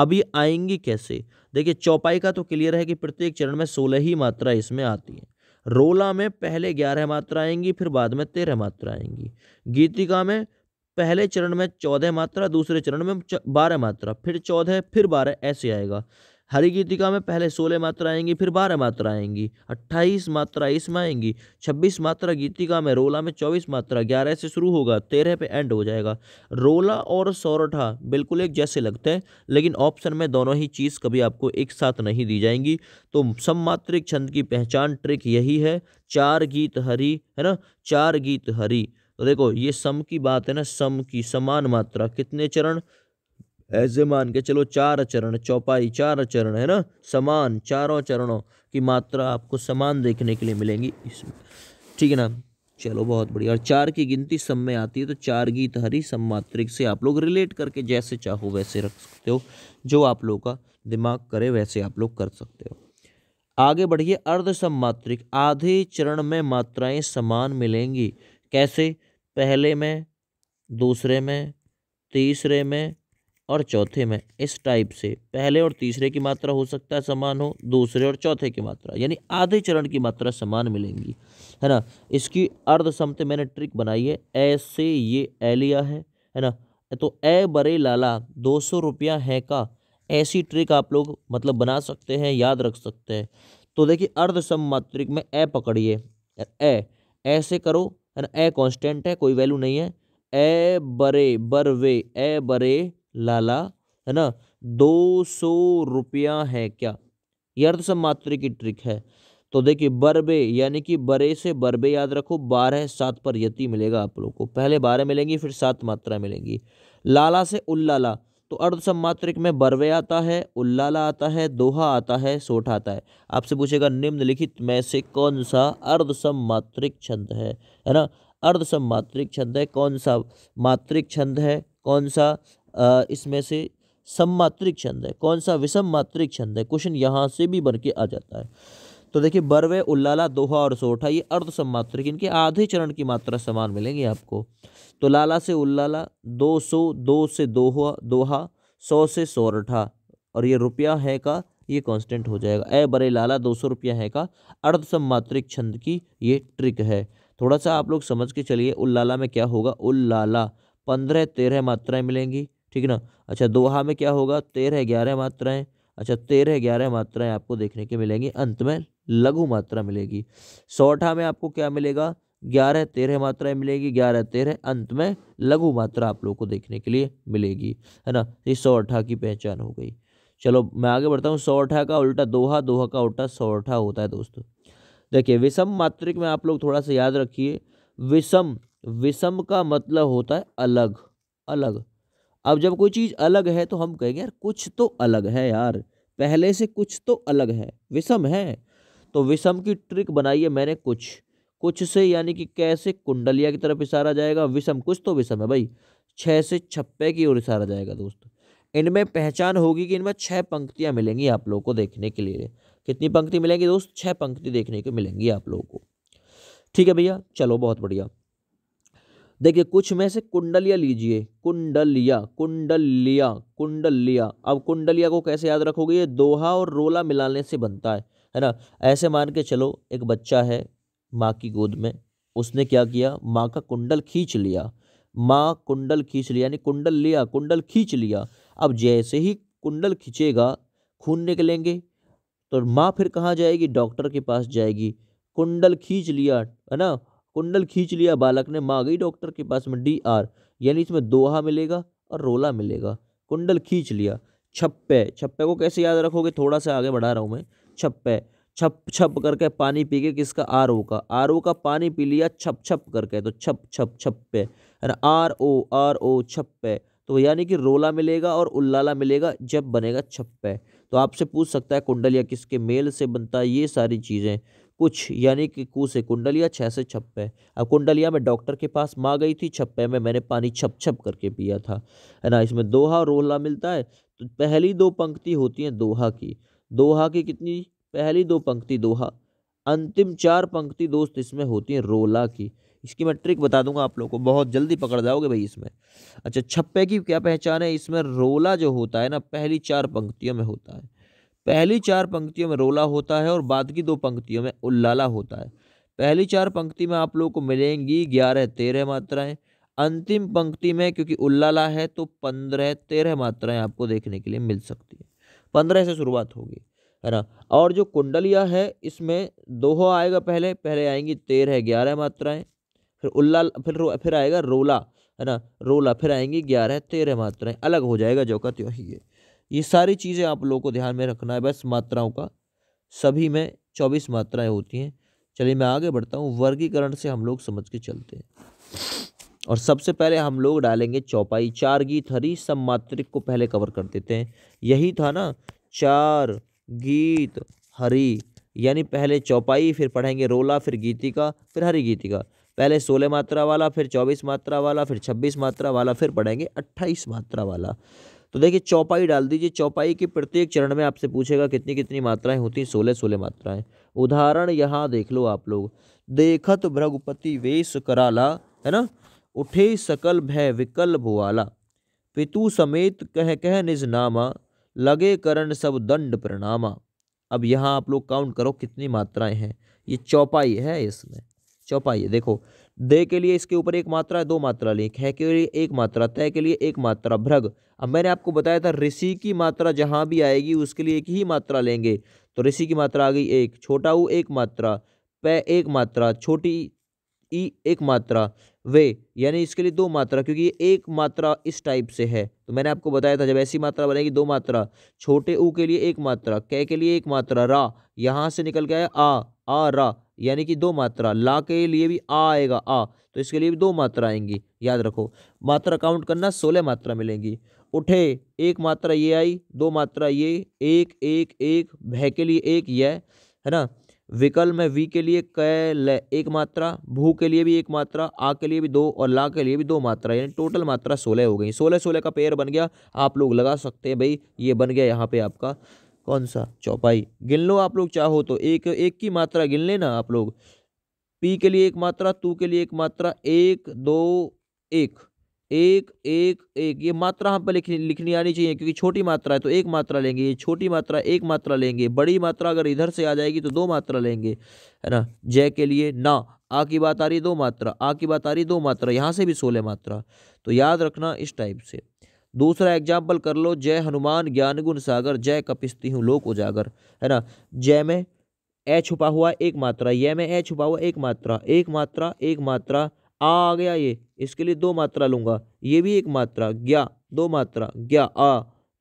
अभी आएंगी कैसे देखिए चौपाई का तो क्लियर है कि प्रत्येक चरण में सोलह ही मात्रा इसमें आती है रोला में पहले ग्यारह मात्रा आएंगी फिर बाद में तेरह मात्रा आएंगी गीतिका में पहले चरण में चौदह मात्रा दूसरे चरण में बारह मात्रा फिर चौदह फिर बारह ऐसे आएगा हरि गीतिका में पहले सोलह मात्रा आएंगी फिर बारह मात्रा आएंगी अट्ठाईस मात्रा इसमें आएंगी छब्बीस मात्रा गीतिका में रोला में चौबीस मात्रा ग्यारह से शुरू होगा तेरह पे एंड हो जाएगा रोला और सौरठा बिल्कुल एक जैसे लगते हैं लेकिन ऑप्शन में दोनों ही चीज़ कभी आपको एक साथ नहीं दी जाएंगी तो मात्रिक छंद की पहचान ट्रिक यही है चार गीत हरी है ना चार गीत हरी तो देखो ये सम की बात है ना सम की समान मात्रा कितने चरण ऐसे मान के चलो चार चरण चौपाई चार चरण है ना समान चारों चरणों की मात्रा आपको समान देखने के लिए मिलेंगी इसमें ठीक है ना चलो बहुत बढ़िया और चार की गिनती सम में आती है तो चार गीत हरी सम्मात्रिक से आप लोग रिलेट करके जैसे चाहो वैसे रख सकते हो जो आप लोग का दिमाग करे वैसे आप लोग कर सकते हो आगे बढ़िए अर्ध सम्मात्रिक आधे चरण में मात्राएं समान मिलेंगी कैसे पहले में दूसरे में तीसरे में और चौथे में इस टाइप से पहले और तीसरे की मात्रा हो सकता है समान हो दूसरे और चौथे की मात्रा यानी आधे चरण की मात्रा समान मिलेंगी है ना इसकी अर्ध समते मैंने ट्रिक बनाई है ऐ से ये ए लिया है है ना तो ए बरे लाला दो सौ रुपया है का ऐसी ट्रिक आप लोग मतलब बना सकते हैं याद रख सकते हैं तो देखिए अर्ध सममात्रिक में ए पकड़िए ए ऐसे करो है ना ए कांस्टेंट है कोई वैल्यू नहीं है ए बरे बरवे ए बरे लाला है ना दो सौ रुपया है क्या यार तो सब मात्र की ट्रिक है तो देखिए बरबे यानी कि बरे से बरबे याद रखो बारह सात पर यति मिलेगा आप लोगों को पहले बारह मिलेंगी फिर सात मात्रा मिलेंगी लाला से उल्लाला तो अर्ध में बरवे आता है उल्लाला आता है दोहा आता है सोठ आता है आपसे पूछेगा निम्नलिखित में से कौन सा अर्ध मात्रिक छंद है है ना अर्धसम मात्रिक छंद है कौन सा मात्रिक छंद है कौन सा इसमें से सम्मात्रिक छंद है कौन सा विषम मात्रिक छंद है क्वेश्चन यहाँ से भी बन के आ जाता है तो देखिए बरवे उल्लाला दोहा और सोठा ये अर्ध सम्मात्रिक इनके आधे चरण की मात्रा समान मिलेंगे आपको तो लाला से उल्लाला दो सौ दो से दोहा दोहा सौ से सोरठा और ये रुपया है का ये कांस्टेंट हो जाएगा ए बरे लाला दो सौ रुपया है का अर्ध सम्मात्रिक छंद की ये ट्रिक है थोड़ा सा आप लोग समझ के चलिए उल्लाला में क्या होगा उल्लाला पंद्रह तेरह मात्राएं मिलेंगी ठीक है ना अच्छा दोहा में क्या होगा तेरह ग्यारह मात्राएं अच्छा तेरह ग्यारह मात्राएं आपको देखने के मिलेंगी अंत में लघु मात्रा मिलेगी सौठा में आपको क्या मिलेगा ग्यारह तेरह मात्राएं मिलेगी ग्यारह तेरह अंत में लघु मात्रा आप लोगों को देखने के लिए मिलेगी है ना ये सौठा की पहचान हो गई चलो मैं आगे बढ़ता हूँ सौठा का उल्टा दोहा दोहा का उल्टा सौठा होता है दोस्तों देखिए विषम मात्रिक में आप लोग थोड़ा सा याद रखिए विषम विषम का मतलब होता है अलग अलग अब जब कोई चीज़ अलग है तो हम कहेंगे यार कुछ तो अलग है यार पहले से कुछ तो अलग है विषम है तो विषम की ट्रिक बनाई है मैंने कुछ कुछ से यानी कि कैसे कुंडलिया की तरफ इशारा जाएगा विषम कुछ तो विषम है भाई छः से छप्पे की ओर इशारा जाएगा दोस्तों इनमें पहचान होगी कि इनमें छः पंक्तियाँ मिलेंगी आप लोगों को देखने के लिए कितनी पंक्ति मिलेंगी दोस्त छः पंक्ति देखने को मिलेंगी आप लोगों को ठीक है भैया चलो बहुत बढ़िया देखिए कुछ में से कुंडलिया लीजिए कुंडलिया कुंडलिया कुंडलिया अब कुंडलिया को कैसे याद रखोगे ये दोहा और रोला मिलाने से बनता है है ना ऐसे मान के चलो एक बच्चा है माँ की गोद में उसने क्या किया माँ का कुंडल खींच लिया माँ कुंडल खींच लिया यानी कुंडल लिया कुंडल खींच लिया अब जैसे ही कुंडल खींचेगा खून निकलेंगे तो माँ फिर कहाँ जाएगी डॉक्टर के पास जाएगी कुंडल खींच लिया है ना कुंडल खींच लिया बालक ने माँ गई डॉक्टर के पास में डी आर यानी इसमें दोहा मिलेगा और रोला मिलेगा कुंडल खींच लिया छप्पे छप्पे को कैसे याद रखोगे थोड़ा सा आगे बढ़ा रहा हूँ मैं छप्पे छप छप करके पानी पी के किसका आर ओ का आर ओ का पानी पी लिया छप छप करके तो छप छप छप्पे है ना आर ओ आर ओ छप्पे तो यानी कि रोला मिलेगा और उल्लाला मिलेगा जब बनेगा छप्पे तो आपसे पूछ सकता है कुंडल या किसके मेल से बनता है ये सारी चीज़ें कुछ यानी कि कु से कुंडलिया छः से छप्पे अब कुंडलिया में डॉक्टर के पास माँ गई थी छप्पे में मैंने पानी छप छप करके पिया था है ना इसमें दोहा रोहला मिलता है तो पहली दो पंक्ति होती हैं दोहा की दोहा की कितनी पहली दो पंक्ति दोहा अंतिम चार पंक्ति दोस्त इसमें होती हैं रोला की इसकी मैं ट्रिक बता दूंगा आप लोगों को बहुत जल्दी पकड़ जाओगे भाई इसमें अच्छा छप्पे की क्या पहचान है इसमें रोला जो होता है ना पहली चार पंक्तियों में होता है पहली चार पंक्तियों में रोला होता है और बाद की दो पंक्तियों में उल्लाला होता है पहली चार पंक्ति में आप लोगों को मिलेंगी ग्यारह तेरह मात्राएं अंतिम पंक्ति में क्योंकि उल्लाला है तो पंद्रह तेरह मात्राएं आपको देखने के लिए मिल सकती है पंद्रह से शुरुआत होगी है ना और जो कुंडलिया है इसमें दोहो आएगा पहले पहले आएंगी तेरह ग्यारह मात्राएं फिर उल्ला फिर फिर आएगा रोला है ना रोला फिर आएंगी ग्यारह तेरह मात्राएं अलग हो जाएगा जो का त्यों ही है ये सारी चीज़ें आप लोगों को ध्यान में रखना है बस मात्राओं का सभी में चौबीस मात्राएं होती हैं चलिए मैं आगे बढ़ता हूँ वर्गीकरण से हम लोग समझ के चलते हैं और सबसे पहले हम लोग डालेंगे चौपाई चार गीत हरी सब मात्रिक को पहले कवर कर देते हैं यही था ना चार गीत हरी यानी पहले चौपाई फिर पढ़ेंगे रोला फिर गीतिका फिर हरी गीतिका पहले सोलह मात्रा वाला फिर चौबीस मात्रा वाला फिर छब्बीस मात्रा वाला फिर पढ़ेंगे अट्ठाईस मात्रा वाला तो देखिए चौपाई डाल दीजिए चौपाई के प्रत्येक चरण में आपसे पूछेगा कितनी कितनी मात्राएं होती हैं सोलह सोलह मात्राएं उदाहरण यहाँ देख लो आप लोग देखत भ्रघुपति वेश कराला है ना उठे सकल भय विकल भुआला पितु समेत कह कह निज नामा लगे करण सब दंड प्रणामा अब यहाँ आप लोग काउंट करो कितनी मात्राएं हैं ये चौपाई है इसमें चौपाई है देखो दे के लिए इसके ऊपर एक मात्रा दो मात्रा लें खे के लिए एक मात्रा तय के लिए एक मात्रा भ्रग अब मैंने आपको बताया था ऋषि की मात्रा जहाँ भी आएगी उसके लिए एक ही मात्रा लेंगे तो ऋषि की मात्रा आ गई एक छोटा ऊ एक मात्रा प एक मात्रा छोटी ई एक मात्रा वे यानी इसके लिए दो मात्रा क्योंकि ये एक मात्रा इस टाइप से है तो मैंने आपको बताया था जब ऐसी मात्रा बनेगी दो मात्रा छोटे ऊ के लिए एक मात्रा कै के लिए एक मात्रा रा यहाँ से निकल के आया आ आ रा यानी कि दो मात्रा ला के लिए भी आ आएगा आ तो इसके लिए भी दो मात्रा आएंगी याद रखो मात्रा काउंट करना सोलह मात्रा मिलेंगी उठे एक मात्रा ये आई दो मात्रा ये एक एक एक भय के लिए एक यह है ना विकल में वी के लिए क ल एक मात्रा भू के लिए भी एक मात्रा आ के लिए भी दो और ला के लिए भी दो मात्रा यानी टोटल मात्रा सोलह हो गई सोलह सोलह का पेयर बन गया आप लोग लगा सकते हैं भाई ये बन गया यहाँ पे आपका कौन सा चौपाई गिन लो आप लोग चाहो तो एक एक की मात्रा गिन लेना आप लोग पी के लिए एक मात्रा तू के लिए एक मात्रा एक दो एक एक एक एक ये मात्रा हम पर लिखनी लिखनी आनी चाहिए क्योंकि छोटी मात्रा है तो एक मात्रा लेंगे ये छोटी मात्रा एक मात्रा लेंगे बड़ी मात्रा अगर इधर से आ जाएगी तो दो मात्रा लेंगे है ना जय के लिए ना आ की बात आ रही दो मात्रा आ की बात आ रही दो मात्रा यहाँ से भी सोलह मात्रा तो याद रखना इस टाइप से दूसरा एग्जाम्पल कर लो जय हनुमान ज्ञान गुण सागर जय कपिस्ती हूँ लोक उजागर है ना जय में ए छुपा हुआ एक मात्रा यह में ए छुपा हुआ एक मात्रा एक मात्रा एक मात्रा आ आ गया ये इसके लिए दो मात्रा लूंगा ये भी एक मात्रा ग्या दो मात्रा ग्या आ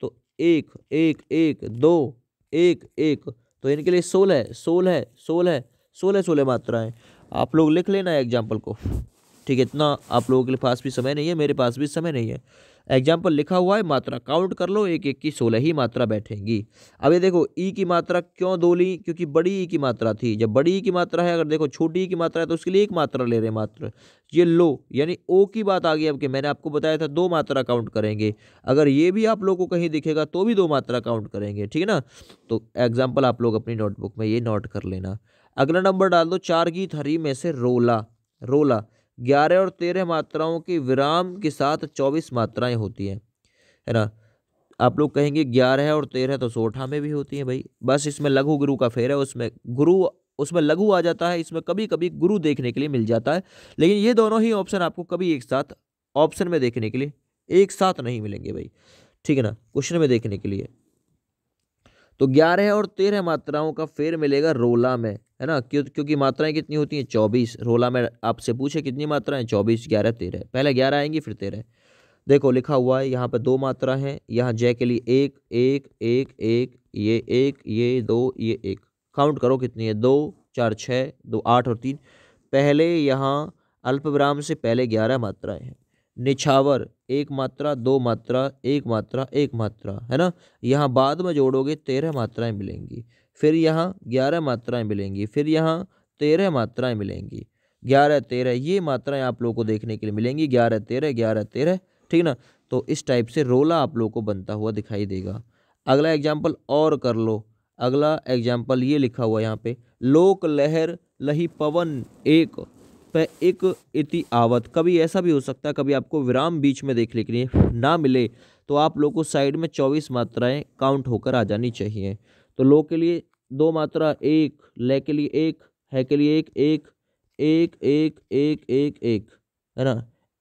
तो एक एक एक दो एक एक तो इनके लिए सोलह सोलह सोलह सोलह सोलह मात्राएँ आप लोग लिख लेना एग्जाम्पल को ठीक है इतना आप लोगों के पास भी समय नहीं है मेरे पास भी समय नहीं है एग्जाम्पल लिखा हुआ है मात्रा काउंट कर लो एक एक की सोलह ही मात्रा बैठेंगी अब ये देखो ई e की मात्रा क्यों दो ली क्योंकि बड़ी ई e की मात्रा थी जब बड़ी ई e की मात्रा है अगर देखो छोटी ई की मात्रा है तो उसके लिए एक मात्रा ले रहे हैं मात्र ये लो यानी ओ की बात आ गई अब कि मैंने आपको बताया था दो मात्रा काउंट करेंगे अगर ये भी आप लोग को कहीं दिखेगा तो भी दो मात्रा काउंट करेंगे ठीक है ना तो एग्जाम्पल आप लोग अपनी नोटबुक में ये नोट कर लेना अगला नंबर डाल दो चार गीत हरी में से रोला रोला ग्यारह और तेरह मात्राओं के विराम के साथ चौबीस मात्राएं होती हैं है ना आप लोग कहेंगे ग्यारह और तेरह तो सोठा में भी होती हैं भाई बस इसमें लघु गुरु का फेर है उसमें गुरु उसमें लघु आ जाता है इसमें कभी कभी गुरु देखने के लिए मिल जाता है लेकिन ये दोनों ही ऑप्शन आपको कभी एक साथ ऑप्शन में देखने के लिए एक साथ नहीं मिलेंगे भाई ठीक है ना क्वेश्चन में देखने के लिए तो ग्यारह और तेरह मात्राओं का फेर मिलेगा रोला में है ना क्यों क्योंकि मात्राएं कितनी होती हैं चौबीस रोला में आपसे पूछे कितनी मात्राएं चौबीस ग्यारह तेरह पहले ग्यारह आएंगी फिर तेरह देखो लिखा हुआ है यहाँ पर दो मात्रा है यहाँ जय के लिए एक एक एक एक ये एक ये दो ये एक काउंट करो कितनी है दो चार छः दो आठ और तीन पहले यहाँ अल्पविराम से पहले ग्यारह मात्राएं हैं निछावर एक मात्रा दो मात्रा एक मात्रा एक मात्रा है ना यहाँ बाद में जोड़ोगे तेरह मात्राएं मिलेंगी फिर यहाँ ग्यारह मात्राएं मिलेंगी फिर यहाँ तेरह मात्राएं मिलेंगी ग्यारह तेरह ये मात्राएं आप लोगों को देखने के लिए मिलेंगी ग्यारह तेरह ग्यारह तेरह ठीक ना तो इस टाइप से रोला आप लोगों को बनता हुआ दिखाई देगा अगला एग्जाम्पल और कर लो अगला एग्जाम्पल ये लिखा हुआ यहाँ पे लोक लहर लही पवन एक पे एक इति आवत कभी ऐसा भी हो सकता है कभी आपको विराम बीच में देखने के लिए ना मिले तो आप लोग को साइड में चौबीस मात्राएं काउंट होकर आ जानी चाहिए तो लो के लिए दो मात्रा एक ले के लिए एक है के लिए एक एक एक एक एक एक एक है ना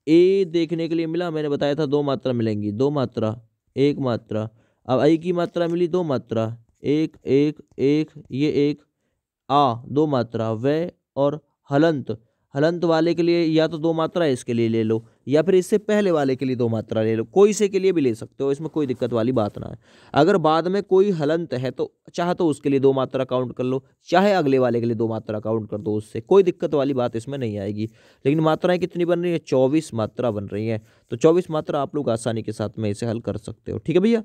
ए देखने के लिए मिला मैंने बताया था दो मात्रा मिलेंगी दो मात्रा एक मात्रा अब आई की मात्रा मिली दो मात्रा एक एक एक ये एक आ दो मात्रा व और हलंत हलंत वाले के लिए या तो दो मात्रा इसके लिए ले लो या फिर इससे पहले वाले के लिए दो मात्रा ले लो कोई से के लिए भी ले सकते हो इसमें कोई दिक्कत वाली बात ना है अगर बाद में कोई हलंत है तो चाहे तो उसके लिए दो मात्रा काउंट कर लो चाहे अगले वाले के लिए दो मात्रा काउंट कर दो उससे कोई दिक्कत वाली बात इसमें नहीं आएगी लेकिन मात्राएँ कितनी बन रही है चौबीस मात्रा बन रही हैं तो चौबीस मात्रा आप लोग आसानी के साथ में इसे हल कर सकते हो ठीक है भैया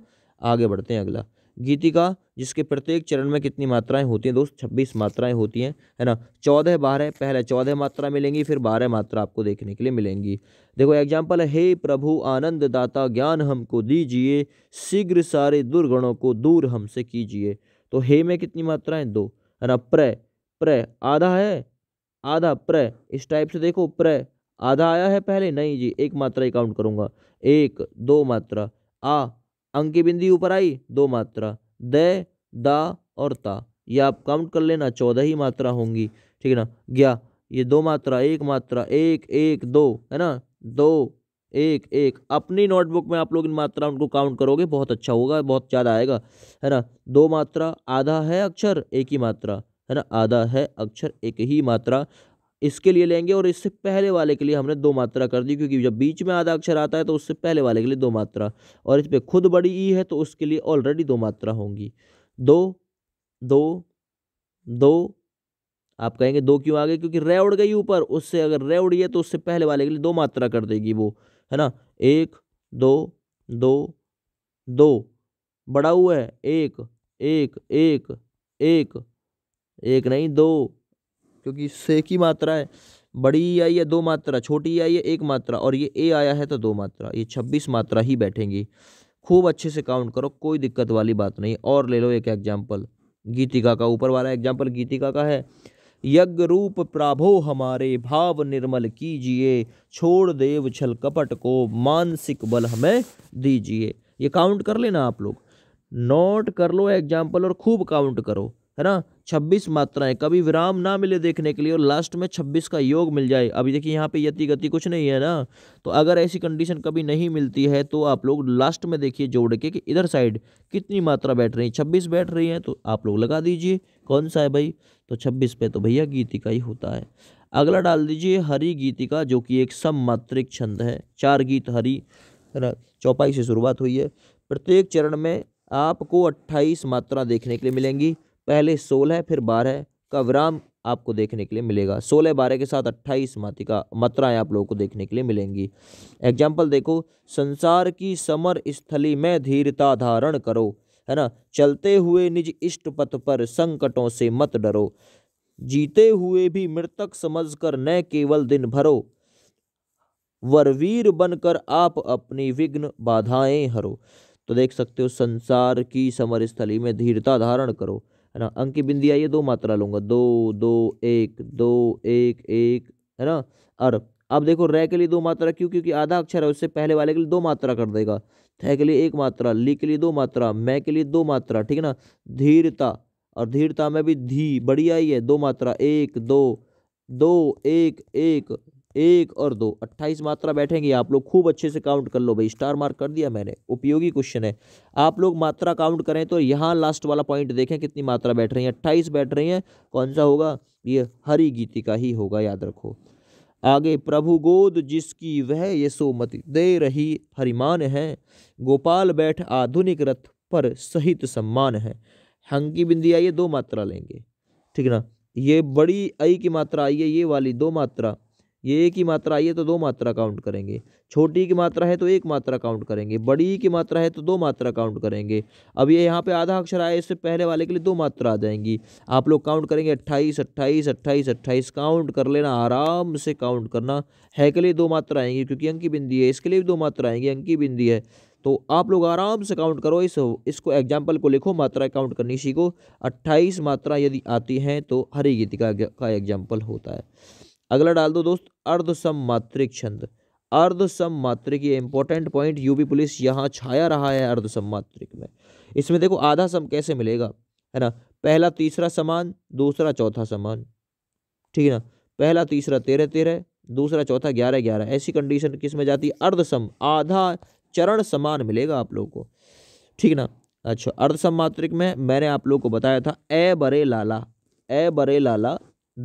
आगे बढ़ते हैं अगला गीतिका जिसके प्रत्येक चरण में कितनी मात्राएं होती हैं दोस्त छब्बीस मात्राएं होती हैं है ना चौदह बारह पहले चौदह मात्रा मिलेंगी फिर बारह मात्रा आपको देखने के लिए मिलेंगी देखो एग्जाम्पल है हे प्रभु आनंद दाता ज्ञान हमको दीजिए शीघ्र सारे दुर्गुणों को दूर हमसे कीजिए तो हे में कितनी मात्राएं दो है ना प्र प्र आधा है आधा प्र इस टाइप से देखो प्र आधा आया है पहले नहीं जी एक मात्रा ही काउंट करूँगा एक दो मात्रा आ अंक की बिंदी ऊपर आई दो मात्रा द दा और ता ये आप काउंट कर लेना चौदह ही मात्रा होंगी ठीक है ना गया ये दो मात्रा एक मात्रा एक एक दो है ना दो एक एक अपनी नोटबुक में आप लोग इन मात्रा उनको काउंट करोगे बहुत अच्छा होगा बहुत ज़्यादा आएगा है ना दो मात्रा आधा है अक्षर एक ही मात्रा है ना आधा है अक्षर एक ही मात्रा इसके लिए लेंगे और इससे पहले वाले के लिए हमने दो मात्रा कर दी क्योंकि जब बीच में आधा अक्षर आता है तो उससे पहले वाले के लिए दो मात्रा और इस पर खुद बड़ी ई है तो उसके लिए ऑलरेडी दो मात्रा होंगी दो दो दो आप कहेंगे दो क्यों आ गए क्योंकि रे उड़ गई ऊपर उससे अगर रे उड़ी है तो उससे पहले वाले के लिए दो मात्रा कर देगी वो है ना एक दो दो दो बड़ा हुआ है एक एक एक एक एक नहीं दो क्योंकि से की मात्रा है बड़ी e आई है दो मात्रा छोटी e आई है एक मात्रा और ये ए आया है तो दो मात्रा ये छब्बीस मात्रा ही बैठेंगी खूब अच्छे से काउंट करो कोई दिक्कत वाली बात नहीं और ले लो एक एग्जाम्पल गीतिका का ऊपर वाला एग्जाम्पल गीतिका का है यज्ञ रूप प्राभो हमारे भाव निर्मल कीजिए छोड़ देव छल कपट को मानसिक बल हमें दीजिए ये काउंट कर लेना आप लोग नोट कर लो एग्जाम्पल और खूब काउंट करो है ना छब्बीस मात्राएं कभी विराम ना मिले देखने के लिए और लास्ट में छब्बीस का योग मिल जाए अभी देखिए यहाँ पे यति गति कुछ नहीं है ना तो अगर ऐसी कंडीशन कभी नहीं मिलती है तो आप लोग लास्ट में देखिए जोड़ के कि इधर साइड कितनी मात्रा बैठ रही है छब्बीस बैठ रही है तो आप लोग लगा दीजिए कौन सा है भाई तो छब्बीस पे तो भैया गीतिका ही होता है अगला डाल दीजिए हरी गीतिका जो कि एक सममात्रिक छंद है चार गीत हरी है ना चौपाई से शुरुआत हुई है प्रत्येक चरण में आपको अट्ठाईस मात्रा देखने के लिए मिलेंगी पहले सोलह फिर बारह का विराम आपको देखने के लिए मिलेगा सोलह बारह के साथ अट्ठाईस मातिका मात्राएं आप लोगों को देखने के लिए मिलेंगी एग्जाम्पल देखो संसार की समर स्थली में धीरता धारण करो है ना चलते हुए निज इष्ट पथ पर संकटों से मत डरो जीते हुए भी मृतक समझकर न केवल दिन भरो वरवीर बनकर आप अपनी विघ्न बाधाएं हरो तो देख सकते हो संसार की समर स्थली में धीरता धारण करो है ना अंक की बिंदी आई है दो मात्रा लूंगा दो दो एक दो एक एक है ना और अब देखो रे के लिए दो मात्रा क्यों क्योंकि आधा अक्षर है उससे पहले वाले के लिए दो मात्रा कर देगा थे के लिए एक मात्रा ली के लिए दो मात्रा मैं के लिए दो मात्रा ठीक है ना धीरता और धीरता में भी धी बड़ी आई है दो मात्रा एक दो दो एक एक एक और दो अट्ठाईस मात्रा बैठेंगे आप लोग खूब अच्छे से काउंट कर लो भाई स्टार मार्क कर दिया मैंने उपयोगी क्वेश्चन है आप लोग मात्रा काउंट करें तो यहाँ लास्ट वाला पॉइंट देखें कितनी मात्रा बैठ रही है अट्ठाईस बैठ रही हैं कौन सा होगा ये हरी गीति का ही होगा याद रखो आगे प्रभु गोद जिसकी वह ये सोमति दे रही हरिमान है गोपाल बैठ आधुनिक रथ पर सहित सम्मान है हंकी बिंदी आई है दो मात्रा लेंगे ठीक ना ये बड़ी आई की मात्रा आई है ये वाली दो मात्रा ये एक ही मात्रा आई है तो दो मात्रा काउंट करेंगे छोटी की मात्रा है तो एक मात्रा काउंट करेंगे बड़ी की मात्रा है तो दो मात्रा काउंट करेंगे अब ये यहाँ पे आधा अक्षर आया इससे पहले वाले के लिए दो मात्रा आ जाएंगी आप लोग काउंट करेंगे अट्ठाईस अट्ठाईस अट्ठाईस अट्ठाईस काउंट कर लेना आराम से काउंट करना है के लिए दो मात्रा आएंगी क्योंकि अंकी बिंदी है इसके लिए भी दो मात्रा आएंगी अंकी बिंदी है तो आप लोग आराम से काउंट करो इस इसको एग्जाम्पल को लिखो मात्रा काउंट करनी सीखो अट्ठाईस मात्रा यदि आती हैं तो हरी गीति का एग्जाम्पल होता है अगला डाल दो दोस्त अर्ध मात्रिक छंद अर्ध मात्रिक ये इंपॉर्टेंट पॉइंट यूपी पुलिस यहाँ छाया रहा है अर्ध मात्रिक में इसमें देखो आधा सम कैसे मिलेगा है ना पहला तीसरा समान दूसरा चौथा समान ठीक है ना पहला तीसरा तेरह तेरह दूसरा चौथा ग्यारह ग्यारह ऐसी कंडीशन किस में जाती है अर्ध सम आधा चरण समान मिलेगा आप लोग को ठीक ना अच्छा अर्ध मात्रिक में मैंने आप लोग को बताया था ए बरे लाला ए बरे लाला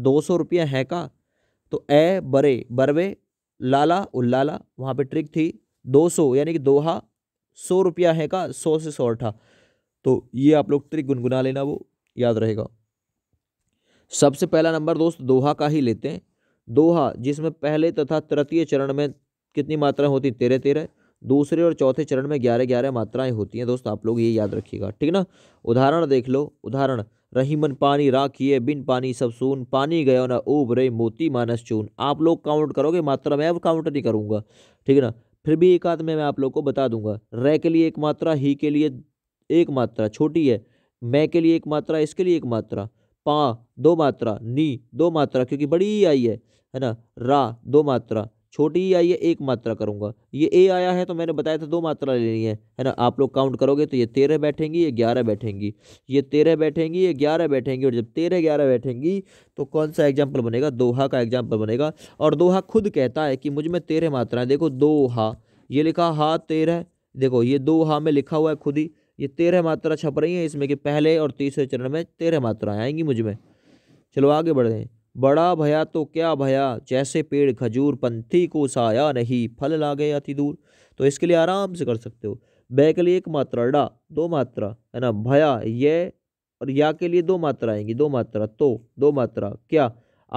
दो सौ रुपया है का तो ए बरे बरवे लाला उल्लाला वहाँ पे ट्रिक थी दो सौ यानी कि दोहा सौ रुपया है का सौ से सौ अठा तो ये आप लोग ट्रिक गुनगुना लेना वो याद रहेगा सबसे पहला नंबर दोस्त दोहा का ही लेते हैं दोहा जिसमें पहले तथा तृतीय चरण में कितनी मात्रा होती तेरह तेरह दूसरे और चौथे चरण में ग्यारह ग्यारह मात्राएं होती हैं दोस्त आप लोग ये याद रखिएगा ठीक ना उदाहरण देख लो उदाहरण रहीमन पानी राखिए बिन पानी सब सून पानी गयो ना उबरे मोती मानस चून आप लोग काउंट करोगे मात्रा मैं अब काउंट नहीं करूँगा ठीक ना फिर भी एक आध में मैं आप लोग को बता दूंगा रे के लिए एक मात्रा ही के लिए एक मात्रा छोटी है मैं के लिए एक मात्रा इसके लिए एक मात्रा पा दो मात्रा नी दो मात्रा क्योंकि बड़ी आई है है ना रा दो मात्रा छोटी आई है एक मात्रा करूँगा ये ए आया है तो मैंने बताया था दो मात्रा लेनी है है ना आप लोग काउंट करोगे तो ये तेरह बैठेंगी ये ग्यारह बैठेंगी ये तेरह बैठेंगी ये ग्यारह बैठेंगी और जब तेरह ग्यारह बैठेंगी तो कौन सा एग्जाम्पल बनेगा दोहा का एग्जाम्पल बनेगा और दोहा खुद कहता है कि मुझ में तेरह मात्राएं देखो दो हा ये लिखा हा तेरह देखो ये दो हा में लिखा हुआ है खुद ही ये तेरह मात्रा छप रही है इसमें कि पहले और तीसरे चरण में तेरह मात्राएँ आएंगी मुझ में चलो आगे बढ़ें बड़ा भया तो क्या भया जैसे पेड़ खजूर पंथी को साया नहीं फल ला गए अति दूर तो इसके लिए आराम से कर सकते हो बे के लिए एक मात्रा डा दो मात्रा है ना भया ये और या के लिए दो मात्रा आएंगी दो मात्रा तो दो मात्रा क्या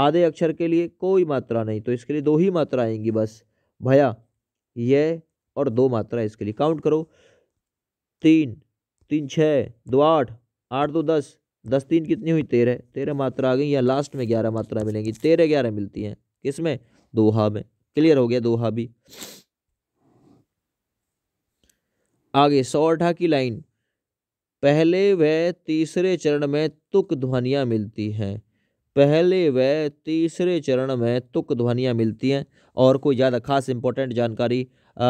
आधे अक्षर के लिए कोई मात्रा नहीं तो इसके लिए दो ही मात्रा आएंगी बस भया ये और दो मात्रा इसके लिए काउंट करो तीन तीन छः दो आठ आठ दो दस दस तीन कितनी हुई तेरह तेरह मात्रा आ गई या लास्ट में ग्यारह मात्रा मिलेंगी तेरह ग्यारह मिलती हैं किसमें दोहा में क्लियर हो गया दोहा भी आगे सौ अठा की लाइन पहले व तीसरे चरण में तुक ध्वनियाँ मिलती हैं पहले व तीसरे चरण में तुक ध्वनियाँ मिलती हैं और कोई ज़्यादा खास इंपॉर्टेंट जानकारी आ,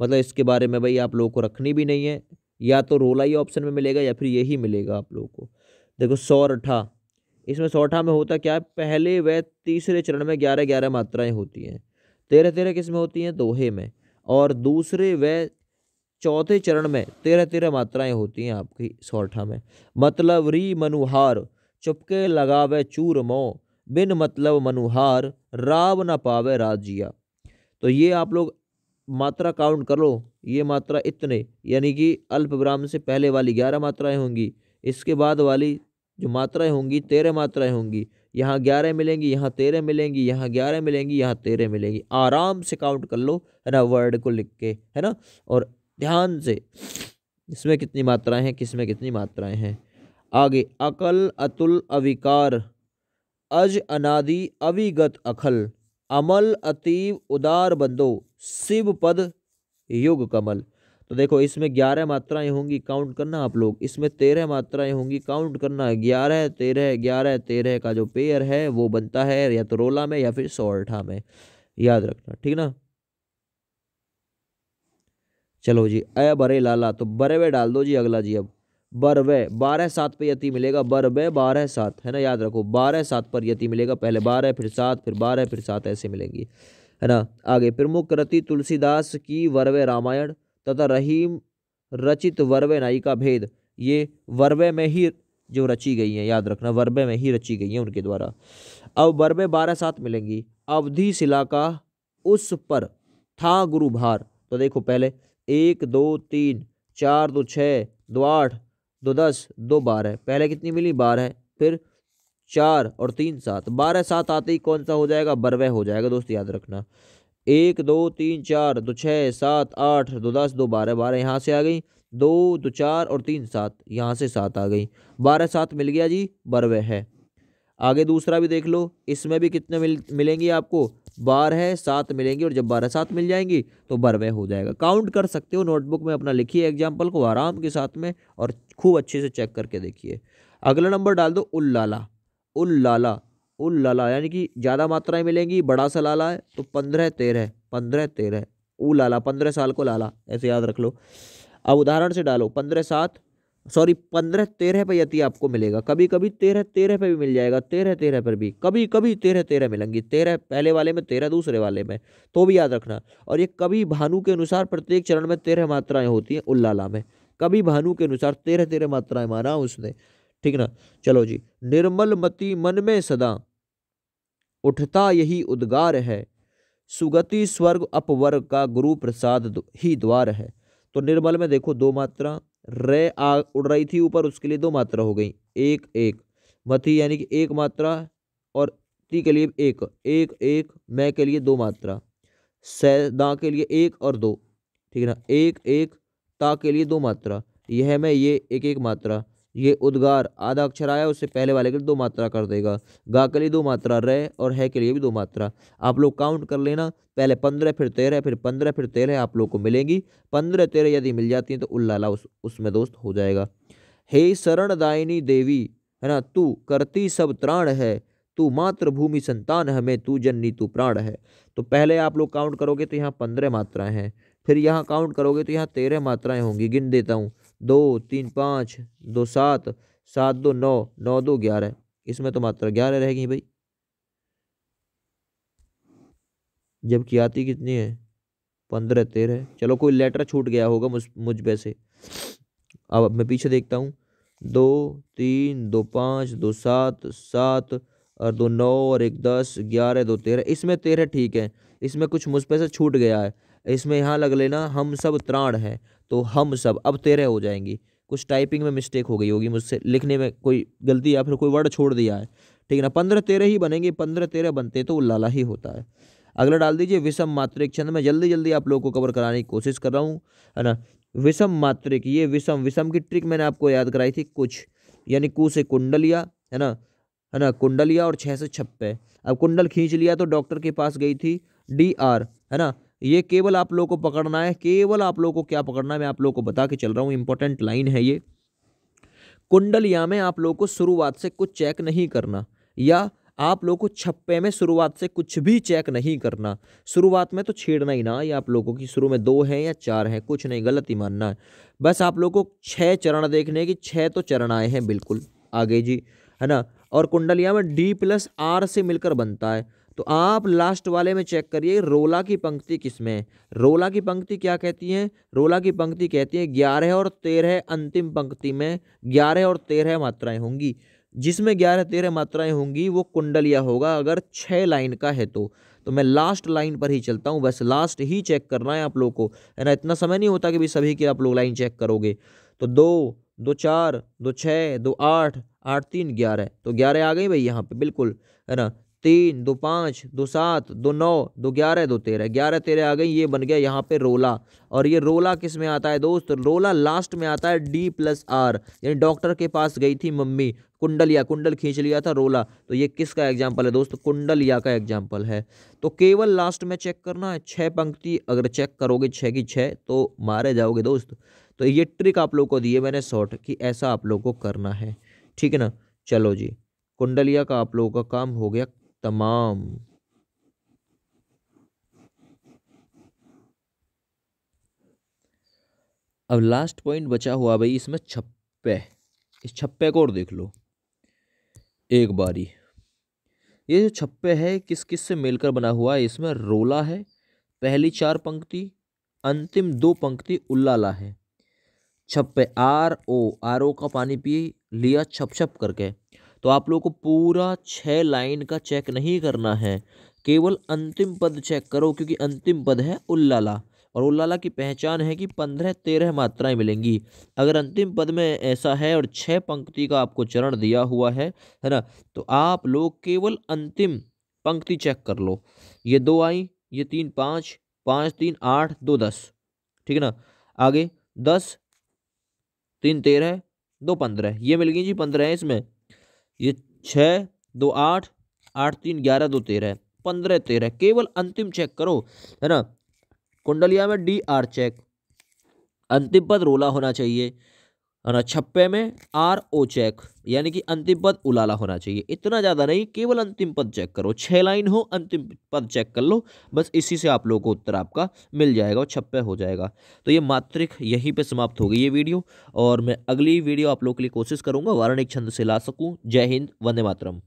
मतलब इसके बारे में भाई आप लोगों को रखनी भी नहीं है या तो रोला ही ऑप्शन में मिलेगा या फिर यही मिलेगा आप लोगों को देखो सौरठा इसमें सौठा में होता क्या है पहले व तीसरे चरण में ग्यारह ग्यारह मात्राएं होती हैं तेरह तेरह किस में होती हैं दोहे में और दूसरे व चौथे चरण में तेरह तेरह मात्राएं होती हैं आपकी सौठा में मतलब री मनुहार चुपके लगावे चूर मो बिन मतलब मनुहार राव न पावे राजिया तो ये आप लोग मात्रा काउंट कर लो ये मात्रा इतने यानी कि अल्प विराम से पहले वाली ग्यारह मात्राएं होंगी इसके बाद वाली जो मात्राएं होंगी तेरह मात्राएं होंगी यहाँ ग्यारह मिलेंगी यहाँ तेरह मिलेंगी यहाँ ग्यारह मिलेंगी यहाँ तेरह मिलेंगी आराम से काउंट कर लो है ना वर्ड को लिख के है ना और ध्यान से इसमें कितनी मात्राएं हैं किसमें कितनी मात्राएं हैं आगे अकल अतुल अविकार अज अनादि अविगत अखल अमल अतीव उदार बंदो शिव पद युग कमल तो देखो इसमें ग्यारह मात्राएं होंगी काउंट करना आप लोग इसमें तेरह मात्राएं होंगी काउंट करना ग्यारह तेरह ग्यारह तेरह का जो पेयर है वो बनता है या तो रोला में या फिर सोल्ठा में याद रखना ठीक ना चलो जी अय बरे लाला तो बरे वे डाल दो जी अगला जी अब बरवे बारह सात पर यति मिलेगा बर वे बारह सात है ना याद रखो बारह सात पर यति मिलेगा पहले बारह फिर सात फिर बारह फिर सात ऐसे मिलेंगी है ना आगे प्रमुख रति तुलसीदास की वरवे रामायण तथा रहीम रचित वर्वे नाई का भेद ये वर्वे में ही जो रची गई हैं याद रखना वरबे में ही रची गई हैं उनके द्वारा अब वरबे बारह सात मिलेंगी अवधि शिला का उस पर था गुरु भार तो देखो पहले एक दो तीन चार दो छः दो आठ दो दस दो बारह पहले कितनी मिली बारह फिर चार और तीन सात बारह सात आते ही कौन सा हो जाएगा बरवे हो जाएगा दोस्त याद रखना एक दो तीन चार दो छः सात आठ दो दस दो बारह बारह यहाँ से आ गई दो दो चार और तीन सात यहाँ से सात आ गई बारह सात मिल गया जी बरवे है आगे दूसरा भी देख लो इसमें भी कितने मिल मिलेंगी आपको बारह सात मिलेंगी और जब बारह सात मिल जाएंगी तो बरवे हो जाएगा काउंट कर सकते हो नोटबुक में अपना लिखिए एग्जाम्पल को आराम के साथ में और खूब अच्छे से चेक करके देखिए अगला नंबर डाल दो उल्लाला उल्लाला उल लाला यानी कि ज़्यादा मात्रा में मिलेंगी बड़ा सा लाला है तो पंद्रह तेरह पंद्रह तेरह ऊ लाला पंद्रह साल को लाला ऐसे याद रख लो अब उदाहरण से डालो पंद्रह सात सॉरी पंद्रह तेरह पर यति आपको मिलेगा कभी कभी तेरह तेरह पर भी मिल जाएगा तेरह तेरह पर भी कभी कभी तेरह तेरह मिलेंगी तेरह पहले वाले में तेरह दूसरे वाले में तो भी याद रखना और ये कभी भानु के अनुसार प्रत्येक चरण में तेरह मात्राएं होती हैं उल्लाला में कभी भानु के अनुसार तेरह तेरह मात्राएं माना उसने ठीक ना चलो जी निर्मल मति मन में सदा उठता यही उद्गार है सुगति स्वर्ग अपवर्ग का गुरु प्रसाद ही द्वार है तो निर्मल में देखो दो मात्रा रे आ उड़ रही थी ऊपर उसके लिए दो मात्रा हो गई एक एक मथी यानी कि एक मात्रा और ती के लिए एक एक एक मैं के लिए दो मात्रा सैदा के लिए एक और दो ठीक है ना एक एक ता के लिए दो मात्रा यह मैं ये एक एक मात्रा ये उद्गार आधा अक्षर आया उससे पहले वाले के लिए दो मात्रा कर देगा गा के लिए दो मात्रा रहे और है के लिए भी दो मात्रा आप लोग काउंट कर लेना पहले पंद्रह फिर तेरह फिर पंद्रह फिर तेरह आप लोग को मिलेंगी पंद्रह तेरह यदि मिल जाती हैं तो उल्लाला उस उसमें दोस्त हो जाएगा हे शरण दायिनी देवी है ना तू करती सब त्राण है तू मातृभूमि संतान हमें तू जननी तू प्राण है तो पहले आप लोग काउंट करोगे तो यहाँ पंद्रह मात्राएँ हैं फिर यहाँ काउंट करोगे तो यहाँ तेरह मात्राएँ होंगी गिन देता हूँ दो तीन पाँच दो सात सात दो नौ नौ दो ग्यारह इसमें तो मात्रा ग्यारह रह गई भाई जबकि आती कितनी है पंद्रह तेरह चलो कोई लेटर छूट गया होगा मुझ मुझ वैसे अब मैं पीछे देखता हूँ दो तीन दो पाँच दो सात सात और दो नौ और एक दस ग्यारह दो तेरह इसमें तेरह ठीक है इसमें कुछ मुझ पे से छूट गया है इसमें यहाँ लग लेना हम सब त्राण है तो हम सब अब तेरह हो जाएंगी कुछ टाइपिंग में मिस्टेक हो गई होगी मुझसे लिखने में कोई गलती या फिर कोई वर्ड छोड़ दिया है ठीक है ना पंद्रह तेरह ही बनेंगे पंद्रह तेरह बनते तो वो लाला ही होता है अगला डाल दीजिए विषम मात्रिक छंद मैं जल्दी जल्दी आप लोगों को कवर कराने की कोशिश कर रहा हूँ है ना विषम मात्रिक ये विषम विषम की ट्रिक मैंने आपको याद कराई थी कुछ यानी कु से कुंडलिया है ना है ना कुंडलिया और छः से छप्पे अब कुंडल खींच लिया तो डॉक्टर के पास गई थी डी आर है ना ये केवल आप लोगों को पकड़ना है केवल आप लोगों को क्या पकड़ना है मैं आप लोगों को बता के चल रहा हूँ इंपॉर्टेंट लाइन है ये कुंडलिया में आप लोगों को शुरुआत से कुछ चेक नहीं करना या आप लोगों को छप्पे में शुरुआत से कुछ भी चेक नहीं करना शुरुआत में तो छेड़ना ही ना ये आप लोगों की शुरू में दो हैं या चार हैं कुछ नहीं गलत ही मानना है बस आप लोगों को छः चरण देखने की छः तो चरण आए हैं बिल्कुल आगे जी है ना और कुंडलिया में डी प्लस आर से मिलकर बनता है तो आप लास्ट वाले में चेक करिए रोला की पंक्ति किस है रोला की पंक्ति क्या कहती है रोला की पंक्ति कहती है ग्यारह और तेरह अंतिम पंक्ति में ग्यारह और तेरह मात्राएं होंगी जिसमें ग्यारह तेरह मात्राएं होंगी वो कुंडलिया होगा अगर छः लाइन का है तो तो मैं लास्ट लाइन पर ही चलता हूँ बस लास्ट ही चेक करना है आप लोग को है ना इतना समय नहीं होता कि भी सभी की आप लोग लाइन चेक करोगे तो दो दो चार दो छः दो आठ आठ तीन ग्यारह तो ग्यारह आ गई भाई यहाँ पे बिल्कुल है ना तीन दो पाँच दो सात दो नौ दो ग्यारह दो तेरह ग्यारह तेरह आ गई ये बन गया यहाँ पे रोला और ये रोला किस में आता है दोस्त रोला लास्ट में आता है डी प्लस आर यानी डॉक्टर के पास गई थी मम्मी कुंडल या कुंडल खींच लिया था रोला तो ये किसका एग्जाम्पल है दोस्त कुंडल या का एग्जाम्पल है तो केवल लास्ट में चेक करना है छः पंक्ति अगर चेक करोगे छः की छः तो मारे जाओगे दोस्त तो ये ट्रिक आप लोग को दिए मैंने शॉर्ट कि ऐसा आप लोग को करना है ठीक है ना चलो जी कुंडलिया का आप लोगों का काम हो गया तमाम अब लास्ट पॉइंट बचा हुआ भाई इसमें छप्पे इस छप्पे को और देख लो एक बारी ये जो छप्पे है किस किस से मिलकर बना हुआ है इसमें रोला है पहली चार पंक्ति अंतिम दो पंक्ति उल्लाला है छप्पे आर ओ आर ओ का पानी पी लिया छप छप करके तो आप लोगों को पूरा छः लाइन का चेक नहीं करना है केवल अंतिम पद चेक करो क्योंकि अंतिम पद है उल्लाला और उल्लाला की पहचान है कि पंद्रह तेरह मात्राएं मिलेंगी अगर अंतिम पद में ऐसा है और छः पंक्ति का आपको चरण दिया हुआ है है ना तो आप लोग केवल अंतिम पंक्ति चेक कर लो ये दो आई ये तीन पाँच पाँच तीन आठ दो दस ठीक है ना आगे दस तीन तेरह दो पंद्रह ये मिल गई जी पंद्रह इसमें ये छः दो आठ आठ तीन ग्यारह दो तेरह पंद्रह तेरह केवल अंतिम चेक करो है ना कुंडलिया में डी आर चेक अंतिम पद रोला होना चाहिए और ना छप्पे में आर ओ चेक यानी कि अंतिम पद उलाला होना चाहिए इतना ज़्यादा नहीं केवल अंतिम पद चेक करो छः लाइन हो अंतिम पद चेक कर लो बस इसी से आप लोगों को उत्तर आपका मिल जाएगा और छप्पे हो जाएगा तो ये मात्रिक यहीं पे समाप्त हो गई ये वीडियो और मैं अगली वीडियो आप लोग के लिए कोशिश करूँगा वारणिक छंद से ला सकूँ जय हिंद वंदे मातरम